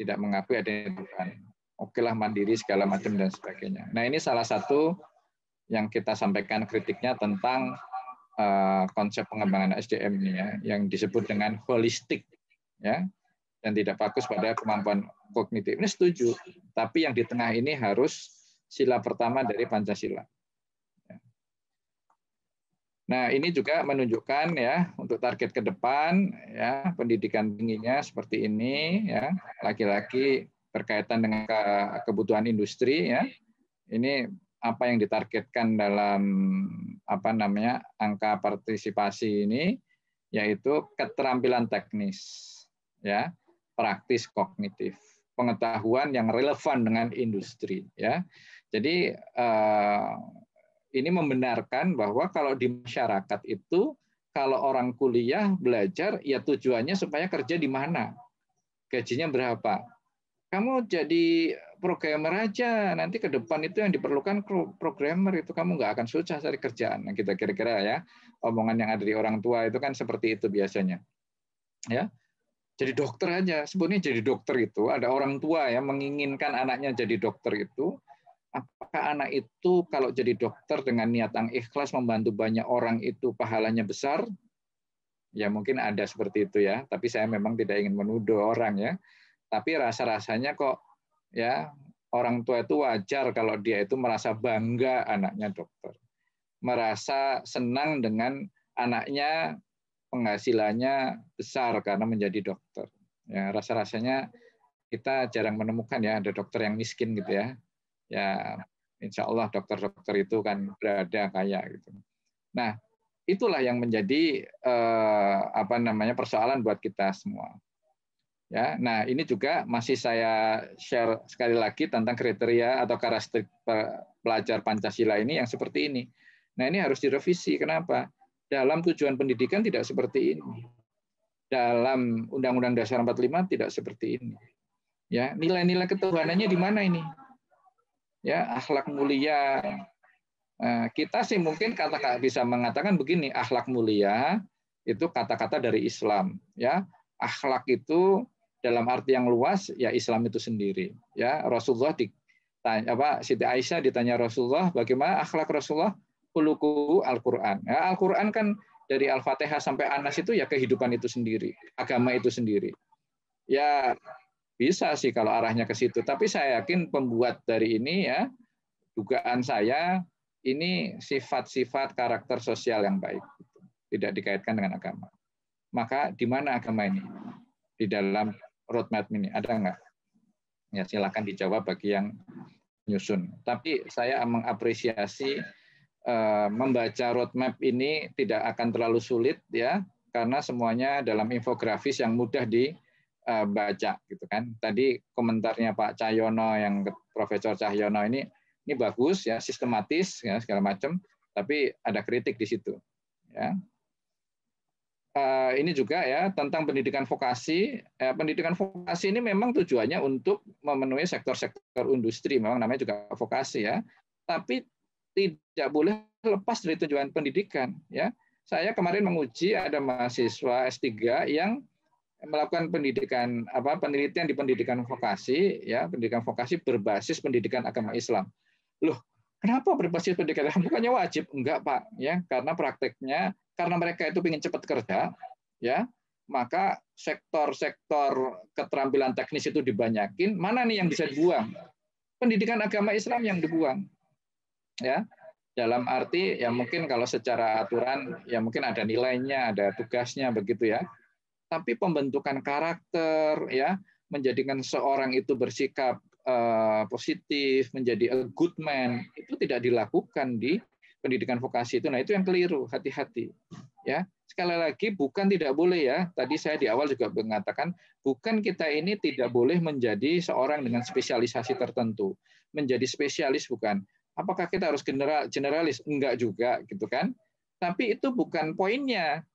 tidak mengakui adanya Tuhan. Oke lah mandiri segala macam dan sebagainya. Nah ini salah satu yang kita sampaikan kritiknya tentang eh, konsep pengembangan SDM ini ya, yang disebut dengan holistik ya, dan tidak fokus pada kemampuan kognitif. Ini setuju, tapi yang di tengah ini harus sila pertama dari Pancasila. Nah, ini juga menunjukkan ya untuk target ke depan ya pendidikan tingginya seperti ini ya laki-laki berkaitan dengan kebutuhan industri ya. Ini apa yang ditargetkan dalam apa namanya angka partisipasi ini yaitu keterampilan teknis ya, praktis kognitif, pengetahuan yang relevan dengan industri ya. Jadi eh, ini membenarkan bahwa kalau di masyarakat itu kalau orang kuliah belajar ya tujuannya supaya kerja di mana gajinya berapa kamu jadi programmer aja nanti ke depan itu yang diperlukan programmer itu kamu nggak akan susah cari kerjaan nah, kita kira-kira ya omongan yang ada di orang tua itu kan seperti itu biasanya ya jadi dokter aja sebenarnya jadi dokter itu ada orang tua yang menginginkan anaknya jadi dokter itu apakah anak itu kalau jadi dokter dengan niat yang ikhlas membantu banyak orang itu pahalanya besar? Ya mungkin ada seperti itu ya, tapi saya memang tidak ingin menuduh orang ya. Tapi rasa-rasanya kok ya orang tua itu wajar kalau dia itu merasa bangga anaknya dokter. Merasa senang dengan anaknya penghasilannya besar karena menjadi dokter. Ya, rasa-rasanya kita jarang menemukan ya ada dokter yang miskin gitu ya ya insya Allah dokter-dokter itu kan berada kaya gitu. Nah itulah yang menjadi eh, apa namanya persoalan buat kita semua. Ya, nah ini juga masih saya share sekali lagi tentang kriteria atau karakteristik pelajar Pancasila ini yang seperti ini. Nah ini harus direvisi. Kenapa? Dalam tujuan pendidikan tidak seperti ini. Dalam Undang-Undang Dasar 45 tidak seperti ini. Ya, nilai-nilai ketuhanannya di mana ini? ya akhlak mulia. Eh, kita sih mungkin kata bisa mengatakan begini, akhlak mulia itu kata-kata dari Islam, ya. Akhlak itu dalam arti yang luas ya Islam itu sendiri, ya. Rasulullah ditanya apa Siti Aisyah ditanya Rasulullah bagaimana akhlak Rasulullah? puluku Al-Qur'an. Ya, Al-Qur'an kan dari Al-Fatihah sampai Anas itu ya kehidupan itu sendiri, agama itu sendiri. Ya bisa sih kalau arahnya ke situ, tapi saya yakin pembuat dari ini ya, dugaan saya ini sifat-sifat karakter sosial yang baik, tidak dikaitkan dengan agama. Maka di mana agama ini? Di dalam roadmap ini ada nggak? Ya silakan dijawab bagi yang nyusun. Tapi saya mengapresiasi eh, membaca roadmap ini tidak akan terlalu sulit ya, karena semuanya dalam infografis yang mudah di uh, baca gitu kan. Tadi komentarnya Pak Cahyono yang Profesor Cahyono ini ini bagus ya sistematis ya segala macam, tapi ada kritik di situ. Ya. Uh, ini juga ya tentang pendidikan vokasi. Eh, pendidikan vokasi ini memang tujuannya untuk memenuhi sektor-sektor industri, memang namanya juga vokasi ya. Tapi tidak boleh lepas dari tujuan pendidikan ya. Saya kemarin menguji ada mahasiswa S3 yang melakukan pendidikan apa penelitian di pendidikan vokasi ya pendidikan vokasi berbasis pendidikan agama Islam loh kenapa berbasis pendidikan Islam bukannya wajib enggak pak ya karena prakteknya karena mereka itu ingin cepat kerja ya maka sektor-sektor keterampilan teknis itu dibanyakin mana nih yang bisa dibuang pendidikan agama Islam yang dibuang ya dalam arti ya mungkin kalau secara aturan ya mungkin ada nilainya ada tugasnya begitu ya tapi pembentukan karakter ya menjadikan seorang itu bersikap uh, positif menjadi a good man itu tidak dilakukan di pendidikan vokasi itu nah itu yang keliru hati-hati ya sekali lagi bukan tidak boleh ya tadi saya di awal juga mengatakan bukan kita ini tidak boleh menjadi seorang dengan spesialisasi tertentu menjadi spesialis bukan apakah kita harus general generalis enggak juga gitu kan tapi itu bukan poinnya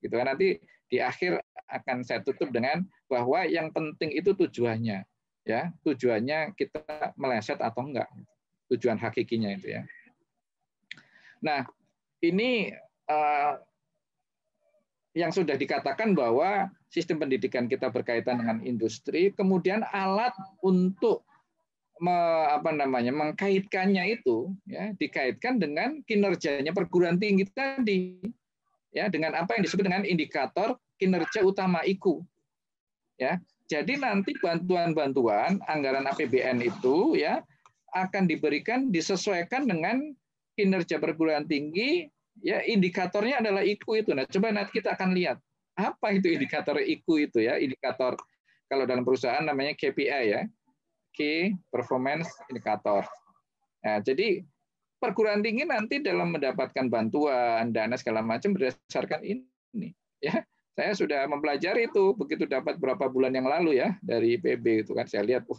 gitu kan nanti di akhir akan saya tutup dengan bahwa yang penting itu tujuannya, ya tujuannya kita meleset atau enggak, tujuan hakikinya itu ya. Nah ini uh, yang sudah dikatakan bahwa sistem pendidikan kita berkaitan dengan industri, kemudian alat untuk me, apa namanya mengkaitkannya itu ya dikaitkan dengan kinerjanya perguruan tinggi tadi ya dengan apa yang disebut dengan indikator kinerja utama IKU. Ya. Jadi nanti bantuan-bantuan anggaran APBN itu ya akan diberikan disesuaikan dengan kinerja perguruan tinggi ya indikatornya adalah IKU itu. Nah, coba nanti kita akan lihat apa itu indikator IKU itu ya, indikator kalau dalam perusahaan namanya KPI ya, Key Performance indikator. Nah, jadi perguruan tinggi nanti dalam mendapatkan bantuan dana segala macam berdasarkan ini ya saya sudah mempelajari itu begitu dapat berapa bulan yang lalu ya dari PB itu kan saya lihat oh,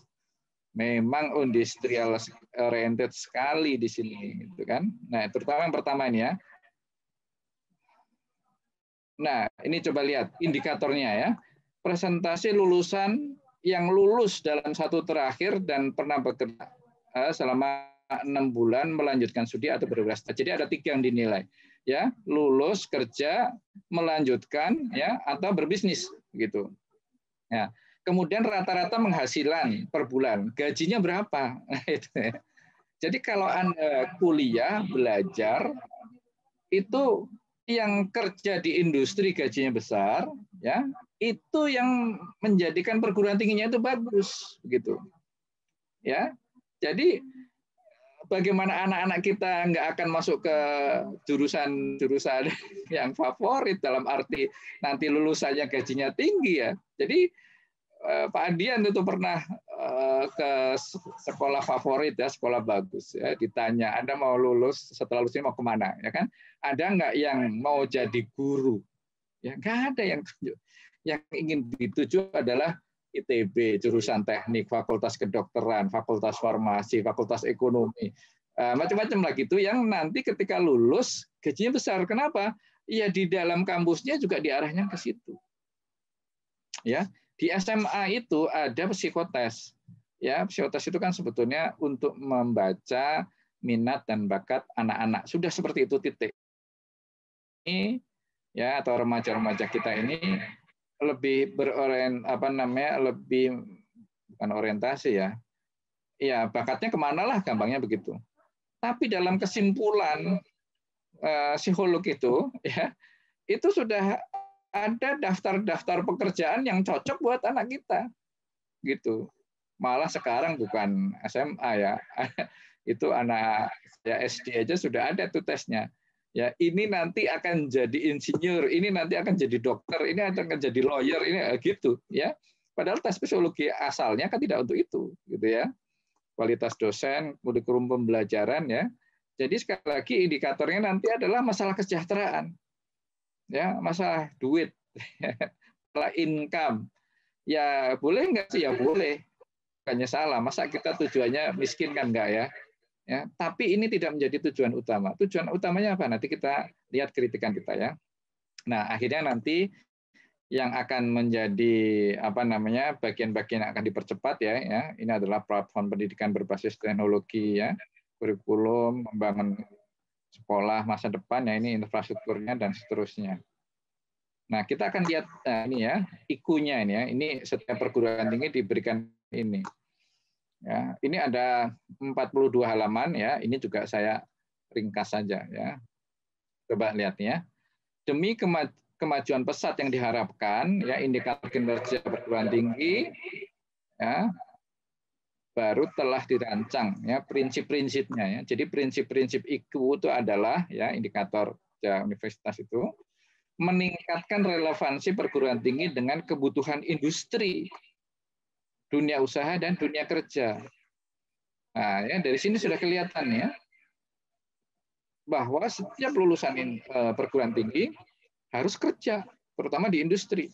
memang industrial oriented sekali di sini gitu kan nah terutama yang pertama ini ya nah ini coba lihat indikatornya ya presentasi lulusan yang lulus dalam satu terakhir dan pernah bekerja eh, selama enam bulan melanjutkan studi atau berprestasi. Jadi ada tiga yang dinilai, ya lulus kerja, melanjutkan, ya atau berbisnis gitu. Ya. Kemudian rata-rata penghasilan per bulan, gajinya berapa? Gitu ya. Jadi kalau anda kuliah belajar itu yang kerja di industri gajinya besar, ya itu yang menjadikan perguruan tingginya itu bagus, gitu. Ya, jadi bagaimana anak-anak kita nggak akan masuk ke jurusan-jurusan yang favorit dalam arti nanti lulusannya gajinya tinggi ya. Jadi eh, Pak Adian itu pernah eh, ke sekolah favorit ya, sekolah bagus ya, ditanya Anda mau lulus setelah lulus ini mau kemana ya kan? Ada nggak yang mau jadi guru? Ya nggak ada yang yang ingin dituju adalah ITB, jurusan teknik, fakultas kedokteran, fakultas farmasi, fakultas ekonomi, eh, macam-macam lagi itu yang nanti ketika lulus gajinya besar. Kenapa? Ya di dalam kampusnya juga diarahnya ke situ. Ya, di SMA itu ada psikotes. Ya, psikotes itu kan sebetulnya untuk membaca minat dan bakat anak-anak. Sudah seperti itu titik. Ini ya atau remaja-remaja kita ini lebih berorient apa namanya lebih bukan orientasi ya ya bakatnya kemana lah gampangnya begitu tapi dalam kesimpulan eh, psikolog itu ya itu sudah ada daftar-daftar pekerjaan yang cocok buat anak kita gitu malah sekarang bukan SMA ya itu anak ya SD aja sudah ada tuh tesnya ya ini nanti akan jadi insinyur, ini nanti akan jadi dokter, ini akan jadi lawyer, ini eh, gitu ya. Padahal tes psikologi asalnya kan tidak untuk itu, gitu ya. Kualitas dosen, kurikulum pembelajaran ya. Jadi sekali lagi indikatornya nanti adalah masalah kesejahteraan. Ya, masalah duit, masalah income. Ya boleh nggak sih? Ya boleh. Bukannya salah. Masa kita tujuannya miskin kan enggak ya? Ya, tapi ini tidak menjadi tujuan utama. Tujuan utamanya apa? Nanti kita lihat kritikan kita ya. Nah, akhirnya nanti yang akan menjadi apa namanya bagian-bagian yang akan dipercepat ya, ya. Ini adalah platform pendidikan berbasis teknologi ya, kurikulum, membangun sekolah masa depan ya ini infrastrukturnya dan seterusnya. Nah, kita akan lihat nah ini ya, ikunya ini ya. Ini setiap perguruan tinggi diberikan ini. Ya, ini ada 42 halaman ya, ini juga saya ringkas saja ya. Coba lihatnya. Demi kemajuan pesat yang diharapkan ya indikator kinerja perguruan tinggi ya baru telah dirancang ya prinsip-prinsipnya ya. Jadi prinsip-prinsip IKU itu adalah ya indikator ya, universitas itu meningkatkan relevansi perguruan tinggi dengan kebutuhan industri dunia usaha dan dunia kerja. Nah, ya dari sini sudah kelihatan ya bahwa setiap lulusan eh, perguruan tinggi harus kerja, terutama di industri.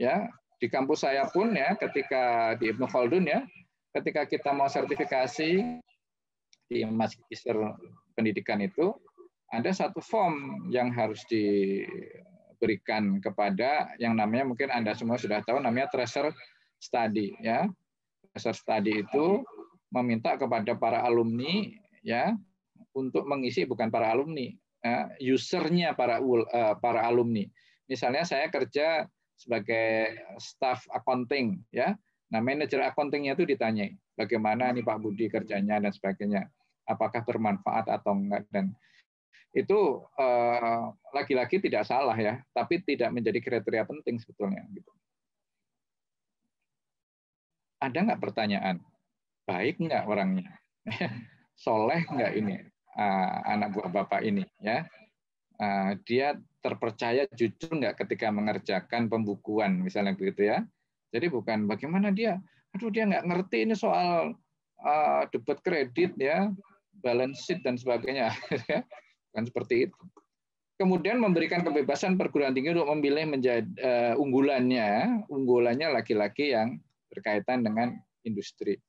Ya, di kampus saya pun ya ketika di Ibnu Khaldun ya, ketika kita mau sertifikasi di master pendidikan itu ada satu form yang harus diberikan kepada yang namanya mungkin Anda semua sudah tahu namanya tracer study ya. Research study itu meminta kepada para alumni ya untuk mengisi bukan para alumni, ya, usernya para eh, para alumni. Misalnya saya kerja sebagai staff accounting ya. Nah, manajer accountingnya itu ditanyai bagaimana nih Pak Budi kerjanya dan sebagainya. Apakah bermanfaat atau enggak dan itu eh, lagi-lagi uh, tidak salah ya, tapi tidak menjadi kriteria penting sebetulnya gitu ada nggak pertanyaan? Baik nggak orangnya? Soleh nggak ini ah, anak buah bapak ini? Ya, ah, dia terpercaya jujur nggak ketika mengerjakan pembukuan misalnya begitu ya? Jadi bukan bagaimana dia, aduh dia nggak ngerti ini soal uh, ah, debat kredit ya, balance sheet dan sebagainya, kan seperti itu. Kemudian memberikan kebebasan perguruan tinggi untuk memilih menjadi uh, unggulannya, unggulannya laki-laki yang berkaitan dengan industri.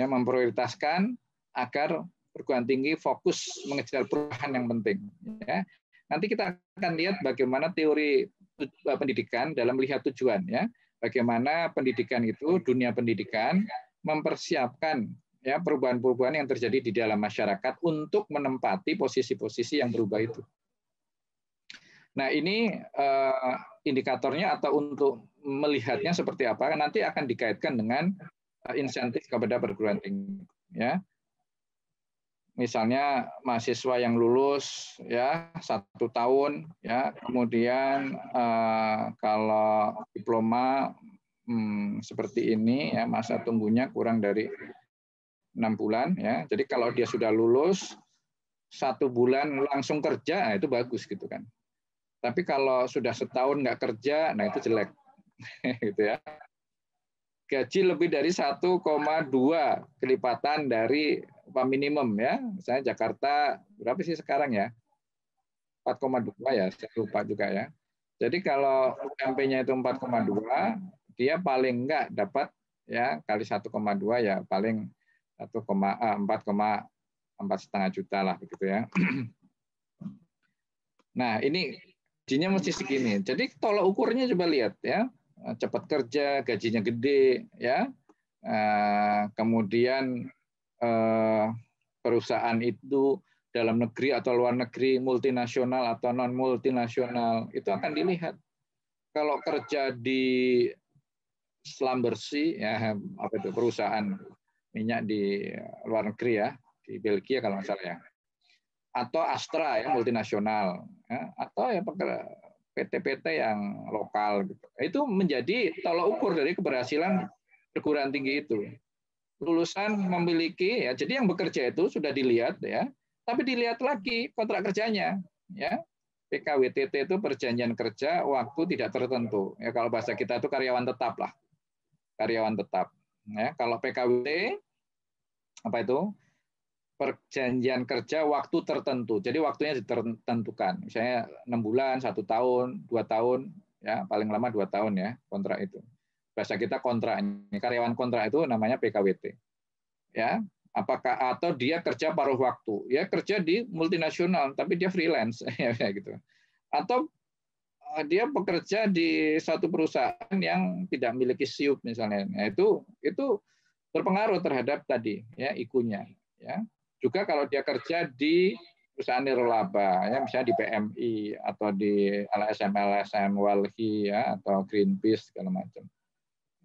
Ya, memprioritaskan agar perguruan tinggi fokus mengejar perubahan yang penting. Ya. Nanti kita akan lihat bagaimana teori pendidikan dalam melihat tujuan. Ya. Bagaimana pendidikan itu, dunia pendidikan, mempersiapkan ya perubahan-perubahan yang terjadi di dalam masyarakat untuk menempati posisi-posisi yang berubah itu. Nah ini uh, indikatornya atau untuk melihatnya seperti apa nanti akan dikaitkan dengan eh, insentif kepada perguruan tinggi. Ya, misalnya mahasiswa yang lulus ya satu tahun ya kemudian uh, kalau diploma hmm, seperti ini ya masa tunggunya kurang dari enam bulan ya jadi kalau dia sudah lulus satu bulan langsung kerja nah, itu bagus gitu kan tapi kalau sudah setahun nggak kerja, nah itu jelek. gitu ya. Gaji lebih dari 1,2 kelipatan dari upah minimum ya. Misalnya Jakarta berapa sih sekarang ya? 4,2 ya, saya lupa juga ya. Jadi kalau UMP-nya itu 4,2, dia paling enggak dapat ya kali 1,2 ya paling 1,4,4 setengah juta lah begitu ya. Nah ini gajinya mesti segini. Jadi tolak ukurnya coba lihat ya, eh, cepat kerja, gajinya gede, ya. Eh, kemudian eh, perusahaan itu dalam negeri atau luar negeri, multinasional atau non multinasional itu akan dilihat. Kalau kerja di bersih ya apa itu perusahaan minyak di luar negeri ya, di Belgia kalau misalnya atau Astra ya multinasional ya, atau ya PT-PT yang lokal gitu. Itu menjadi tolok ukur dari keberhasilan perguruan tinggi itu. Lulusan memiliki ya jadi yang bekerja itu sudah dilihat ya, tapi dilihat lagi kontrak kerjanya ya. PKWTT itu perjanjian kerja waktu tidak tertentu. Ya kalau bahasa kita itu karyawan tetap lah. Karyawan tetap. Ya, kalau PKWT apa itu? perjanjian kerja waktu tertentu. Jadi waktunya ditentukan. Misalnya enam bulan, satu tahun, dua tahun, ya paling lama dua tahun ya kontrak itu. Bahasa kita kontrak. ini Karyawan kontrak itu namanya PKWT. Ya, apakah atau dia kerja paruh waktu? Ya kerja di multinasional, tapi dia freelance ya gitu. Atau eh, dia bekerja di satu perusahaan yang tidak memiliki siup misalnya. Nah, itu itu berpengaruh terhadap tadi ya ikunya ya juga kalau dia kerja di perusahaan nirlaba, ya misalnya di PMI atau di LSM LSM Walhi ya atau Greenpeace segala macam.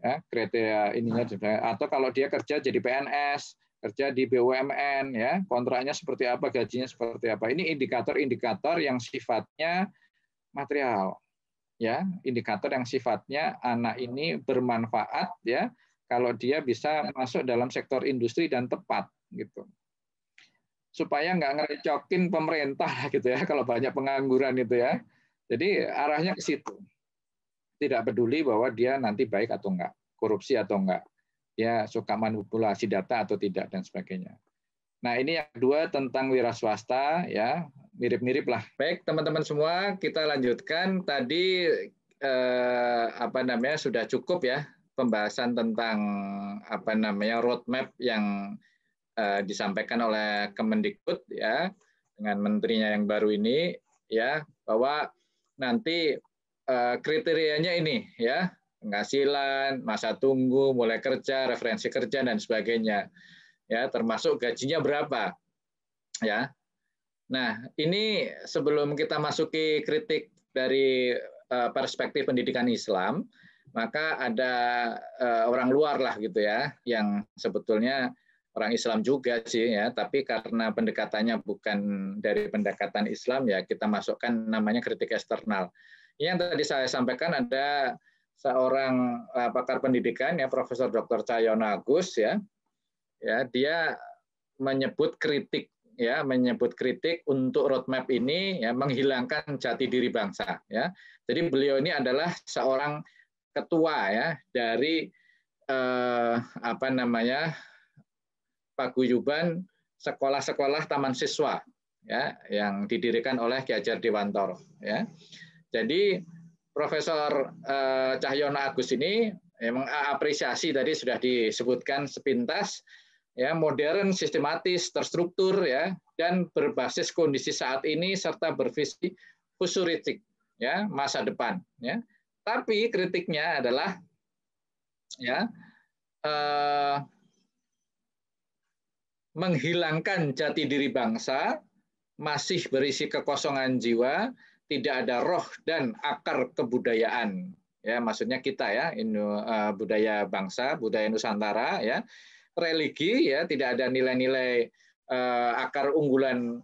Ya, kriteria ininya hmm. atau kalau dia kerja jadi PNS, kerja di BUMN ya, kontraknya seperti apa, gajinya seperti apa. Ini indikator-indikator yang sifatnya material. Ya, indikator yang sifatnya anak ini bermanfaat ya kalau dia bisa masuk dalam sektor industri dan tepat gitu supaya nggak ngerecokin pemerintah gitu ya kalau banyak pengangguran itu ya. Jadi arahnya ke situ. Tidak peduli bahwa dia nanti baik atau enggak, korupsi atau enggak, ya suka manipulasi data atau tidak dan sebagainya. Nah, ini yang kedua tentang wira swasta ya, mirip-mirip lah. Baik, teman-teman semua, kita lanjutkan tadi eh, apa namanya sudah cukup ya pembahasan tentang apa namanya roadmap yang Eh, disampaikan oleh Kemendikbud ya dengan menterinya yang baru ini ya bahwa nanti uh, kriterianya ini ya penghasilan, masa tunggu, mulai kerja, referensi kerja dan sebagainya. Ya, termasuk gajinya berapa. Ya. Nah, ini sebelum kita masuki kritik dari eh, perspektif pendidikan Islam, maka ada orang luar lah gitu ya yang sebetulnya orang Islam juga sih ya, tapi karena pendekatannya bukan dari pendekatan Islam ya kita masukkan namanya kritik eksternal. Yang tadi saya sampaikan ada seorang eh, pakar pendidikan ya Profesor Dr. Cahyono Agus ya. Ya, dia menyebut kritik ya menyebut kritik untuk roadmap ini ya menghilangkan jati diri bangsa ya. Jadi beliau ini adalah seorang ketua ya dari eh, apa namanya paguyuban sekolah-sekolah taman siswa ya yang didirikan oleh Ki Hajar Dewantoro ya. Jadi Profesor eh, Cahyono Agus ini memang apresiasi tadi sudah disebutkan sepintas ya modern sistematis terstruktur ya dan berbasis kondisi saat ini serta bervisi futuristik ya masa depan ya tapi kritiknya adalah ya eh, menghilangkan jati diri bangsa, masih berisi kekosongan jiwa, tidak ada roh dan akar kebudayaan. Ya, maksudnya kita ya, uh, budaya bangsa, budaya Nusantara ya. Religi ya, tidak ada nilai-nilai uh, akar unggulan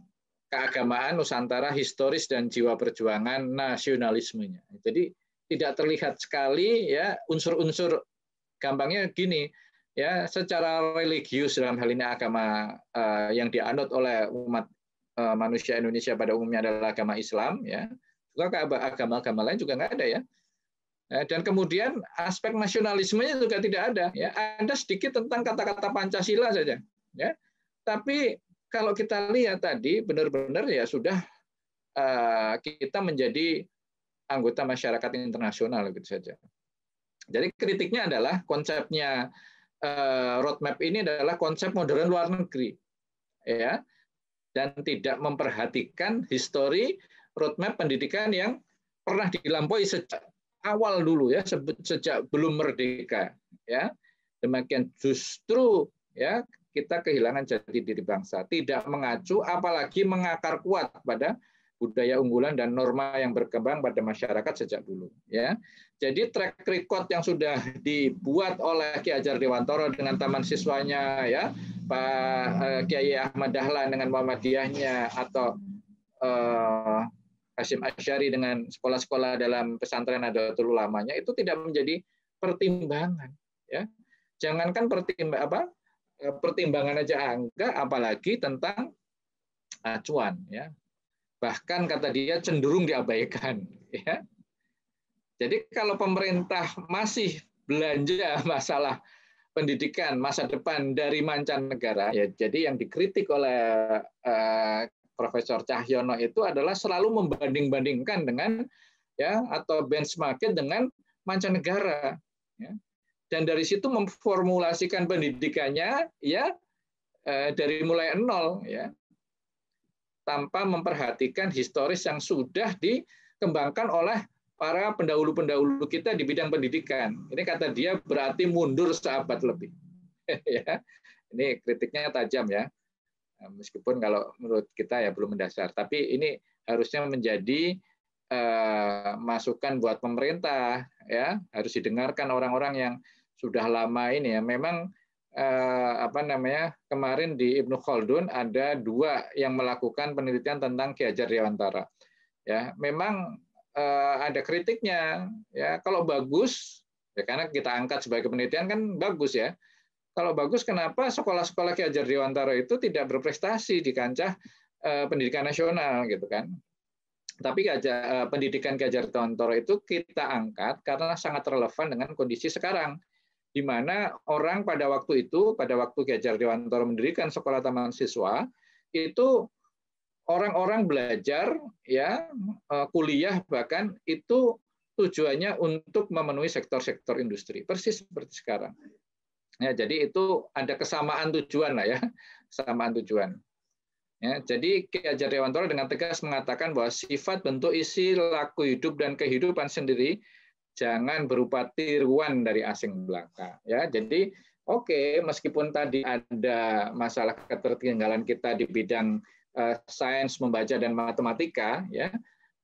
keagamaan Nusantara historis dan jiwa perjuangan nasionalismenya. Jadi tidak terlihat sekali ya unsur-unsur gampangnya gini, ya secara religius dalam hal ini agama uh, yang dianut oleh umat eh, manusia Indonesia pada umumnya adalah agama Islam ya juga agama-agama lain juga nggak ada ya eh, dan kemudian aspek nasionalismenya juga tidak ada ya ada sedikit tentang kata-kata Pancasila saja ya tapi kalau kita lihat tadi benar-benar ya sudah kita menjadi anggota masyarakat internasional gitu saja jadi kritiknya adalah konsepnya Eh, roadmap ini adalah konsep modern luar negeri, ya, dan tidak memperhatikan histori roadmap pendidikan yang pernah dilampaui sejak awal dulu ya, sejak belum merdeka, ya. Demikian justru ya kita kehilangan jati diri bangsa, tidak mengacu apalagi mengakar kuat pada budaya unggulan dan norma yang berkembang pada masyarakat sejak dulu. Ya, jadi track record yang sudah dibuat oleh Ki Ajar Dewantoro dengan taman siswanya, ya Pak eh, Kiai Ahmad Dahlan dengan Muhammadiyahnya atau eh, Hasyim Asyari dengan sekolah-sekolah dalam pesantren Nahdlatul Ulamanya itu tidak menjadi pertimbangan. Ya, jangankan pertimbang apa eh, pertimbangan aja angka, apalagi tentang acuan ya bahkan kata dia cenderung diabaikan. Ya. Jadi kalau pemerintah masih belanja masalah pendidikan masa depan dari mancanegara, ya jadi yang dikritik oleh uh, Profesor Cahyono itu adalah selalu membanding-bandingkan dengan ya atau benchmarkin dengan mancanegara. Ya. Dan dari situ memformulasikan pendidikannya ya eh, dari mulai nol ya tanpa memperhatikan historis yang sudah dikembangkan oleh para pendahulu-pendahulu kita di bidang pendidikan. Ini kata dia berarti mundur seabad lebih. Ya. Ini kritiknya tajam ya. Meskipun kalau menurut kita ya belum mendasar, tapi ini harusnya menjadi eh, masukan buat pemerintah ya, harus didengarkan orang-orang yang sudah lama ini ya. Memang eh, apa namanya kemarin di Ibnu Khaldun ada dua yang melakukan penelitian tentang Ki Hajar Dewantara. Ya, memang eh, ada kritiknya. Ya, kalau bagus, ya karena kita angkat sebagai penelitian kan bagus ya. Kalau bagus, kenapa sekolah-sekolah Ki Hajar Dewantara itu tidak berprestasi di kancah eh, pendidikan nasional gitu kan? Tapi eh, pendidikan Ki Hajar Dewantara itu kita angkat karena sangat relevan dengan kondisi sekarang di mana orang pada waktu itu, pada waktu Gajar Dewantoro mendirikan sekolah taman siswa, itu orang-orang belajar, ya eh, kuliah bahkan itu tujuannya untuk memenuhi sektor-sektor industri, persis seperti sekarang. Ya, jadi itu ada kesamaan tujuan lah ya, kesamaan tujuan. Ya, jadi Ki Hajar Dewantoro dengan tegas mengatakan bahwa sifat bentuk isi laku hidup dan kehidupan sendiri jangan berupa tiruan dari asing belaka ya jadi oke okay, meskipun tadi ada masalah ketertinggalan kita di bidang uh, sains membaca dan matematika ya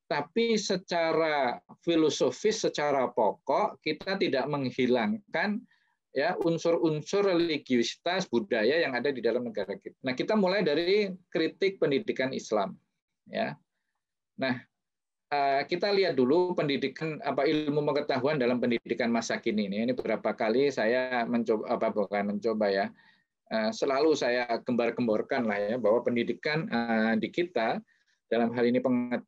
tapi secara filosofis secara pokok kita tidak menghilangkan ya unsur-unsur religiusitas budaya yang ada di dalam negara kita. Nah, kita mulai dari kritik pendidikan Islam ya. Nah, Eh, kita lihat dulu pendidikan apa ilmu pengetahuan dalam pendidikan masa kini ini. Ini berapa kali saya mencoba apa bukan mencoba ya. Eh, selalu saya gembar-gemborkan lah ya bahwa pendidikan eh, di kita dalam hal ini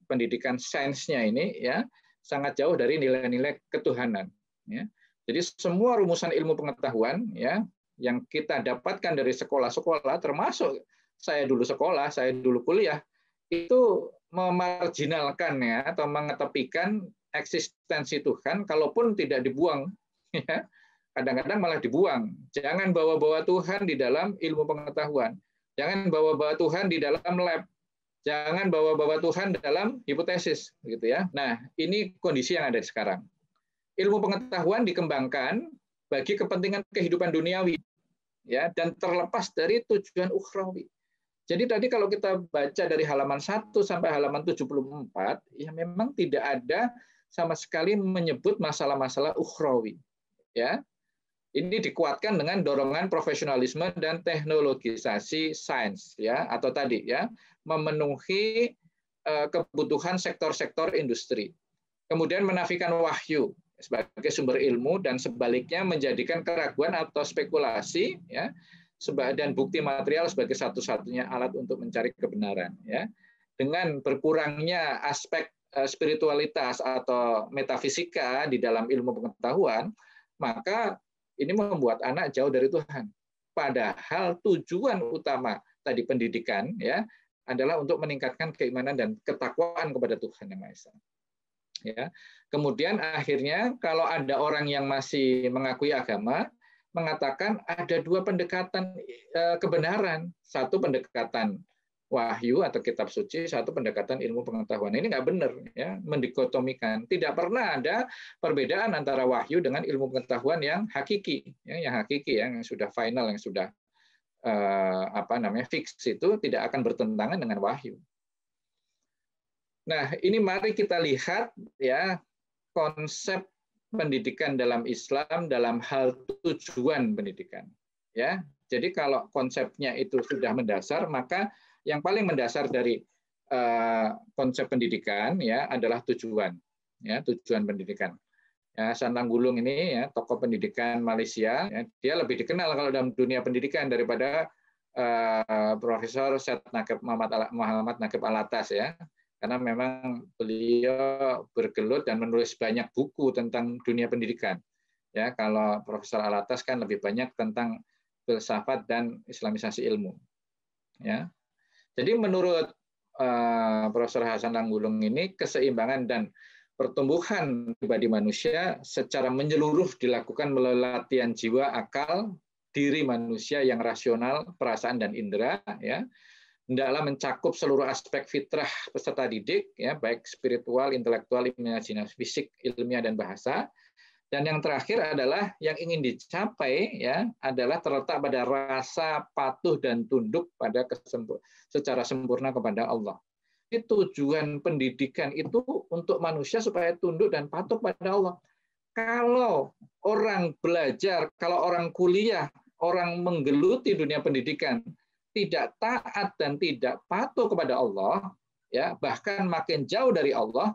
pendidikan sainsnya ini ya sangat jauh dari nilai-nilai ketuhanan. Ya. Jadi semua rumusan ilmu pengetahuan ya yang kita dapatkan dari sekolah-sekolah termasuk saya dulu sekolah, saya dulu kuliah itu memarjinalkan ya atau mengetepikan eksistensi Tuhan kalaupun tidak dibuang ya kadang-kadang malah dibuang jangan bawa-bawa Tuhan di dalam ilmu pengetahuan jangan bawa-bawa Tuhan di dalam lab jangan bawa-bawa Tuhan dalam hipotesis gitu ya nah ini kondisi yang ada sekarang ilmu pengetahuan dikembangkan bagi kepentingan kehidupan duniawi ya dan terlepas dari tujuan ukhrawi jadi tadi kalau kita baca dari halaman 1 sampai halaman 74, ya memang tidak ada sama sekali menyebut masalah-masalah ukhrawi. Ya. Ini dikuatkan dengan dorongan profesionalisme dan teknologisasi sains ya atau tadi ya memenuhi eh, kebutuhan sektor-sektor industri. Kemudian menafikan wahyu sebagai sumber ilmu dan sebaliknya menjadikan keraguan atau spekulasi ya dan bukti material sebagai satu-satunya alat untuk mencari kebenaran. Ya. Dengan berkurangnya aspek eh, spiritualitas atau metafisika di dalam ilmu pengetahuan, maka ini membuat anak jauh dari Tuhan. Padahal tujuan utama tadi pendidikan ya adalah untuk meningkatkan keimanan dan ketakwaan kepada Tuhan yang Maha Esa. Ya. Kemudian akhirnya kalau ada orang yang masih mengakui agama, mengatakan ada dua pendekatan eh, kebenaran. Satu pendekatan wahyu atau kitab suci, satu pendekatan ilmu pengetahuan. Ini nggak benar, ya, mendikotomikan. Tidak pernah ada perbedaan antara wahyu dengan ilmu pengetahuan yang hakiki, ya, yang hakiki, ya, yang sudah final, yang sudah eh, apa namanya fix itu tidak akan bertentangan dengan wahyu. Nah, ini mari kita lihat ya konsep pendidikan dalam Islam dalam hal tujuan pendidikan. Ya, jadi kalau konsepnya itu sudah mendasar, maka yang paling mendasar dari uh, konsep pendidikan ya adalah tujuan, ya tujuan pendidikan. Ya, Santang Gulung ini ya tokoh pendidikan Malaysia, ya, dia lebih dikenal kalau dalam dunia pendidikan daripada uh, Profesor Syed Nakep Muhammad, Al Muhammad Alatas ya karena memang beliau bergelut dan menulis banyak buku tentang dunia pendidikan. Ya, kalau Profesor Alatas kan lebih banyak tentang filsafat dan islamisasi ilmu. Ya. Jadi menurut uh, Profesor Hasan Langgulung ini keseimbangan dan pertumbuhan pribadi manusia secara menyeluruh dilakukan melalui latihan jiwa, akal, diri manusia yang rasional, perasaan dan indera ya hendaklah mencakup seluruh aspek fitrah peserta didik, ya, baik spiritual, intelektual, imajinasi, fisik, ilmiah, dan bahasa. Dan yang terakhir adalah yang ingin dicapai ya adalah terletak pada rasa patuh dan tunduk pada kesempur secara sempurna kepada Allah. Jadi tujuan pendidikan itu untuk manusia supaya tunduk dan patuh pada Allah. Kalau orang belajar, kalau orang kuliah, orang menggeluti dunia pendidikan, tidak taat dan tidak patuh kepada Allah, ya bahkan makin jauh dari Allah,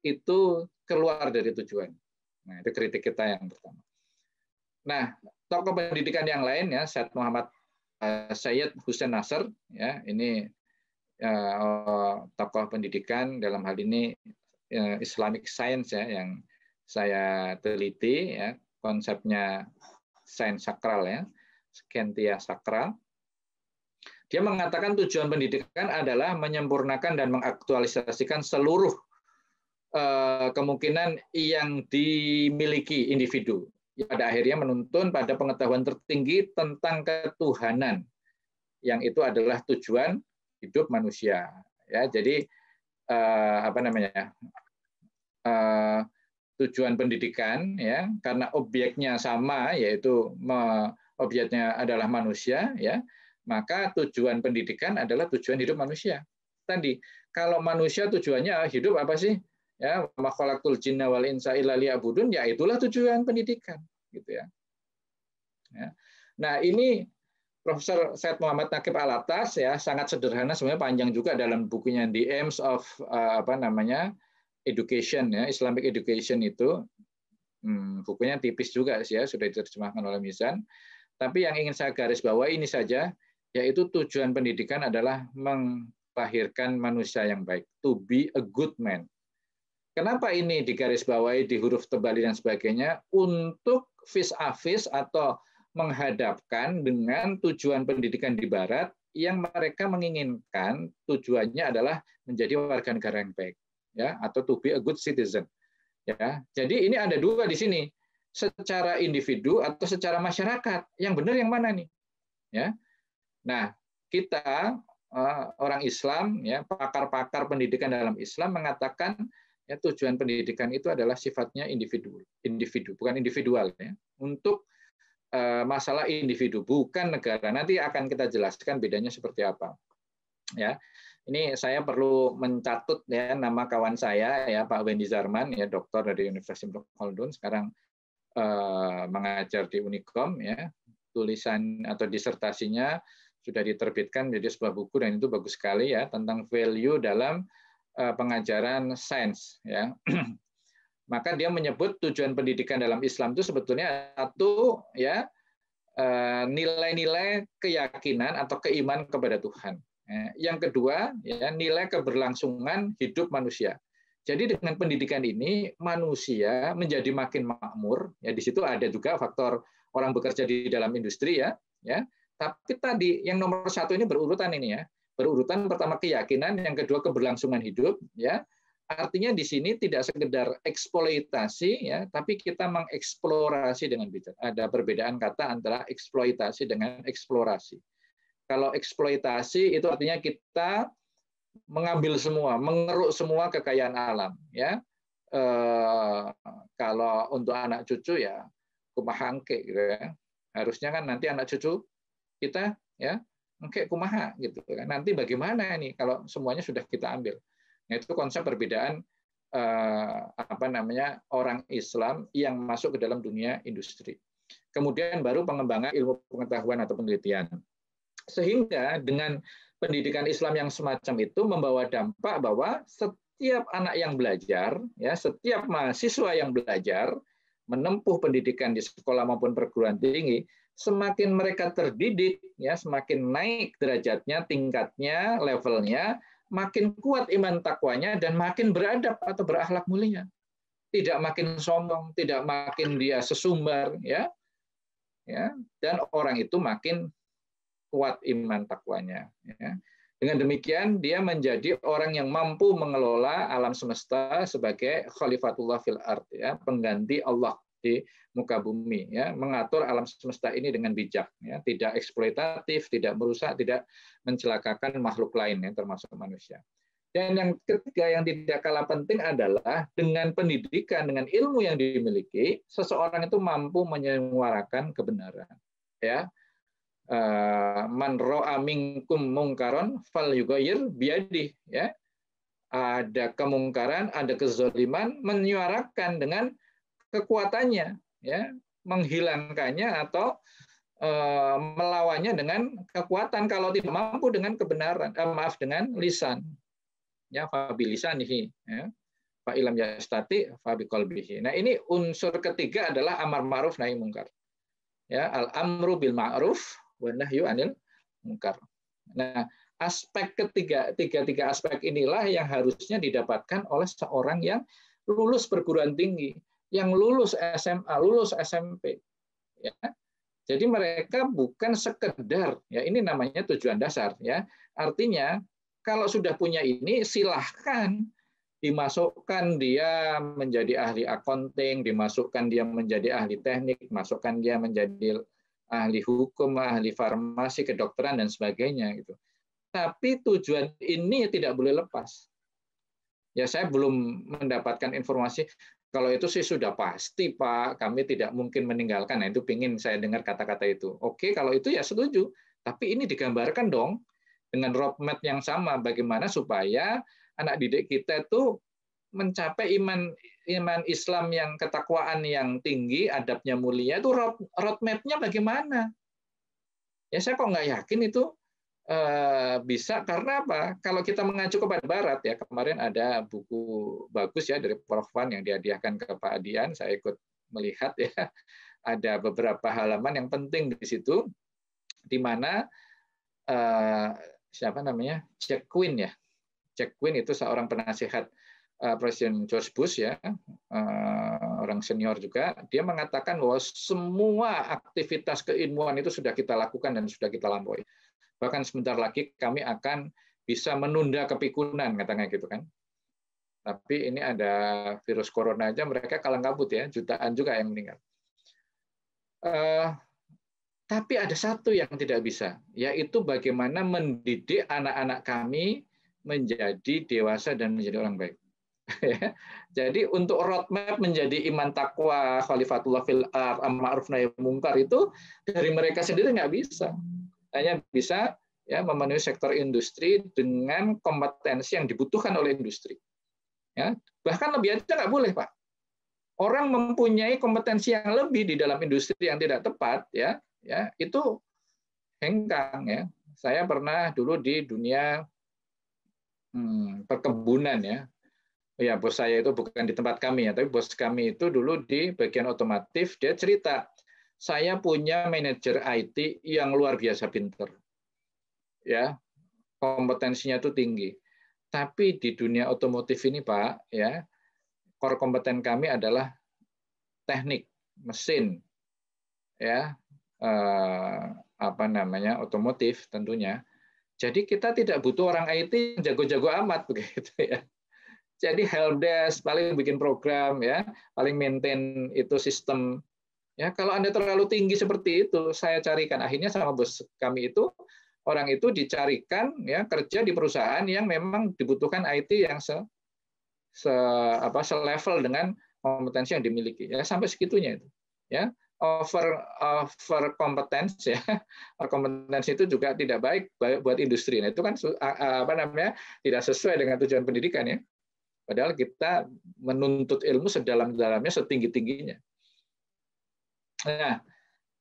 itu keluar dari tujuan. Nah, itu kritik kita yang pertama. Nah, tokoh pendidikan yang lain ya, Syed Muhammad eh, Syed Hussein Nasr, ya, ini eh, tokoh pendidikan dalam hal ini eh, Islamic Science ya yang saya teliti ya, konsepnya sains sakral ya, skentia sakral dia mengatakan tujuan pendidikan adalah menyempurnakan dan mengaktualisasikan seluruh eh, kemungkinan yang dimiliki individu. Pada akhirnya menuntun pada pengetahuan tertinggi tentang ketuhanan, yang itu adalah tujuan hidup manusia. Ya, jadi eh, apa namanya eh, tujuan pendidikan ya karena objeknya sama yaitu objeknya adalah manusia ya maka tujuan pendidikan adalah tujuan hidup manusia. Tadi, kalau manusia tujuannya hidup apa sih? Ya, makhlukul jinna wal insa illa ya itulah tujuan pendidikan, gitu ya. ya. Nah, ini Profesor Said Muhammad Nakib Alatas ya sangat sederhana sebenarnya panjang juga dalam bukunya The Aims of uh, apa namanya Education ya Islamic Education itu hmm, bukunya tipis juga sih ya sudah diterjemahkan oleh Mizan. Tapi yang ingin saya garis bawahi ini saja yaitu tujuan pendidikan adalah melahirkan manusia yang baik, to be a good man. Kenapa ini digarisbawahi di huruf tebal dan sebagainya? Untuk vis a vis atau menghadapkan dengan tujuan pendidikan di Barat yang mereka menginginkan tujuannya adalah menjadi warga negara yang baik, ya, atau to be a good citizen. Ya, jadi ini ada dua di sini, secara individu atau secara masyarakat. Yang benar yang mana nih? Ya, Nah, kita eh, orang Islam, ya pakar-pakar pendidikan dalam Islam mengatakan ya, tujuan pendidikan itu adalah sifatnya individu, individu bukan individual ya, untuk eh, masalah individu bukan negara. Nanti akan kita jelaskan bedanya seperti apa. Ya, ini saya perlu mencatut ya nama kawan saya ya Pak Wendy Zarman ya doktor dari Universitas Ibnu Khaldun sekarang eh, mengajar di Unicom ya tulisan atau disertasinya sudah diterbitkan menjadi sebuah buku dan itu bagus sekali ya tentang value dalam eh, pengajaran sains ya. Maka dia menyebut tujuan pendidikan dalam Islam itu sebetulnya satu ya eh, nilai-nilai keyakinan atau keiman kepada Tuhan. Ya. Yang kedua ya nilai keberlangsungan hidup manusia. Jadi dengan pendidikan ini manusia menjadi makin makmur. Ya di situ ada juga faktor orang bekerja di dalam industri ya, ya tapi tadi yang nomor satu ini berurutan ini ya. Berurutan pertama keyakinan, yang kedua keberlangsungan hidup ya. Artinya di sini tidak sekedar eksploitasi ya, tapi kita mengeksplorasi dengan bijak. Ada perbedaan kata antara eksploitasi dengan eksplorasi. Kalau eksploitasi itu artinya kita mengambil semua, mengeruk semua kekayaan alam ya. E, kalau untuk anak cucu ya kumahangke gitu ya. Harusnya kan nanti anak cucu kita ya oke kumaha gitu kan. Nanti bagaimana nih kalau semuanya sudah kita ambil. Nah, itu konsep perbedaan eh, apa namanya orang Islam yang masuk ke dalam dunia industri. Kemudian baru pengembangan ilmu pengetahuan atau penelitian. Sehingga dengan pendidikan Islam yang semacam itu membawa dampak bahwa setiap anak yang belajar, ya setiap mahasiswa yang belajar menempuh pendidikan di sekolah maupun perguruan tinggi semakin mereka terdidik ya semakin naik derajatnya tingkatnya levelnya makin kuat iman takwanya dan makin beradab atau berakhlak mulia tidak makin sombong tidak makin dia sesumbar ya ya dan orang itu makin kuat iman takwanya ya dengan demikian dia menjadi orang yang mampu mengelola alam semesta sebagai khalifatullah fil art, ya pengganti Allah di muka bumi ya mengatur alam semesta ini dengan bijak ya tidak eksploitatif tidak merusak tidak mencelakakan makhluk lain ya termasuk manusia dan yang ketiga yang tidak kalah penting adalah dengan pendidikan dengan ilmu yang dimiliki seseorang itu mampu menyuarakan kebenaran ya eh, man ro'a minkum mungkaron fal yugayir biadi ya ada kemungkaran ada kezoliman menyuarakan dengan kekuatannya, ya, menghilangkannya atau e, melawannya dengan kekuatan kalau tidak mampu dengan kebenaran, eh, maaf dengan lisan. Ya, fabilisanihi, ya. Fa ilam yastati fa Nah, ini unsur ketiga adalah amar ma'ruf nahi mungkar. Ya, al amru bil ma'ruf wa nahyu anil mungkar. Nah, aspek ketiga tiga tiga aspek inilah yang harusnya didapatkan oleh seorang yang lulus perguruan tinggi yang lulus SMA, lulus SMP. Ya. Jadi mereka bukan sekedar ya ini namanya tujuan dasar ya. Artinya kalau sudah punya ini silahkan dimasukkan dia menjadi ahli accounting, dimasukkan dia menjadi ahli teknik, masukkan dia menjadi ahli hukum, ahli farmasi, kedokteran dan sebagainya gitu. Tapi tujuan ini tidak boleh lepas. Ya saya belum mendapatkan informasi kalau itu sih sudah pasti, Pak. Kami tidak mungkin meninggalkan. Nah, itu ingin saya dengar kata-kata itu. Oke, kalau itu ya setuju. Tapi ini digambarkan dong dengan roadmap yang sama. Bagaimana supaya anak didik kita itu mencapai iman iman Islam yang ketakwaan yang tinggi, adabnya mulia itu road, roadmapnya bagaimana? Ya saya kok nggak yakin itu Eh, bisa karena apa? Kalau kita mengacu kepada Barat ya kemarin ada buku bagus ya dari Prof Van yang dihadiahkan ke Pak Adian, saya ikut melihat ya ada beberapa halaman yang penting di situ di mana uh, siapa namanya Jack Quinn ya Jack Quinn itu seorang penasehat uh, Presiden George Bush ya uh, orang senior juga dia mengatakan bahwa semua aktivitas keilmuan itu sudah kita lakukan dan sudah kita lampaui Bahkan sebentar lagi kami akan bisa menunda kepikunan, katanya gitu kan. Tapi ini ada virus corona aja, mereka kalang kabut ya, jutaan juga yang meninggal. Uh, tapi ada satu yang tidak bisa, yaitu bagaimana mendidik anak-anak kami menjadi dewasa dan menjadi orang baik. Ya, jadi untuk roadmap menjadi iman takwa, khalifatullah fil ar, ma'ruf nahi mungkar itu dari mereka sendiri nggak bisa hanya bisa ya memenuhi sektor industri dengan kompetensi yang dibutuhkan oleh industri. Ya, bahkan lebih aja nggak boleh, Pak. Orang mempunyai kompetensi yang lebih di dalam industri yang tidak tepat, ya, ya itu hengkang ya. Saya pernah dulu di dunia hmm, perkebunan ya. Ya, bos saya itu bukan di tempat kami ya, tapi bos kami itu dulu di bagian otomotif dia cerita saya punya manajer IT yang luar biasa pinter. Ya, kompetensinya itu tinggi. Tapi di dunia otomotif ini, Pak, ya, core kompeten kami adalah teknik, mesin. Ya, eh, apa namanya? otomotif tentunya. Jadi kita tidak butuh orang IT yang jago-jago amat begitu ya. Jadi helpdesk paling bikin program ya, paling maintain itu sistem Ya, kalau Anda terlalu tinggi seperti itu, saya carikan akhirnya sama bos kami itu orang itu dicarikan ya kerja di perusahaan yang memang dibutuhkan IT yang se, se apa selevel dengan kompetensi yang dimiliki. Ya sampai segitunya itu. Ya, over over kompetensi ya kompetensi itu juga tidak baik buat industri nah itu kan apa namanya tidak sesuai dengan tujuan pendidikan ya padahal kita menuntut ilmu sedalam dalamnya setinggi tingginya Nah,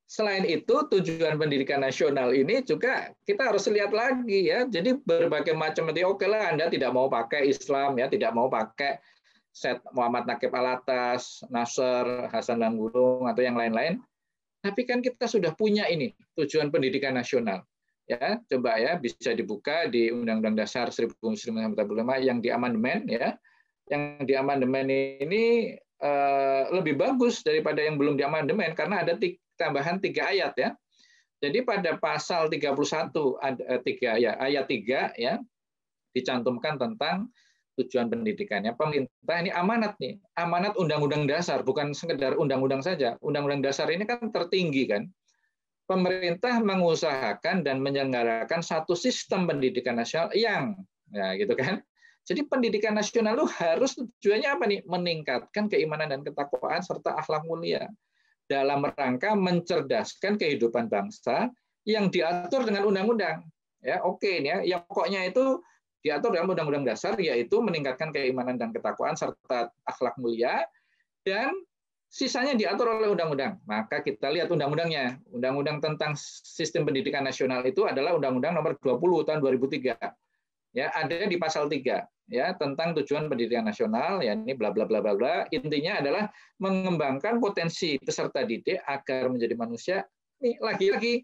selain itu tujuan pendidikan nasional ini juga kita harus lihat lagi ya. Jadi berbagai macam nanti oke lah Anda tidak mau pakai Islam ya, tidak mau pakai set Muhammad Nakib Alatas, Nasr, Hasan dan Gulung atau yang lain-lain. Tapi kan kita sudah punya ini tujuan pendidikan nasional. Ya, coba ya bisa dibuka di Undang-Undang Dasar 1945 yang diamandemen ya. Yang diamandemen ini Eh, lebih bagus daripada yang belum diamandemen karena ada tambahan tiga ayat ya. Jadi pada pasal 31 ada eh, tiga ya ayat 3 ya dicantumkan tentang tujuan pendidikannya. Pemerintah ini amanat nih, amanat undang-undang dasar bukan sekedar undang-undang saja. Undang-undang dasar ini kan tertinggi kan. Pemerintah mengusahakan dan menyelenggarakan satu sistem pendidikan nasional yang ya gitu kan jadi pendidikan nasional itu harus tujuannya apa nih? Meningkatkan keimanan dan ketakwaan serta akhlak mulia dalam rangka mencerdaskan kehidupan bangsa yang diatur dengan undang-undang. Ya, oke okay, ya. Yang pokoknya itu diatur dalam undang-undang dasar yaitu meningkatkan keimanan dan ketakwaan serta akhlak mulia dan sisanya diatur oleh undang-undang. Maka kita lihat undang-undangnya. Undang-undang tentang sistem pendidikan nasional itu adalah Undang-Undang Nomor 20 tahun 2003 ya ada di pasal 3 ya tentang tujuan pendidikan nasional ya ini bla bla bla bla bla intinya adalah mengembangkan potensi peserta didik agar menjadi manusia ini lagi-lagi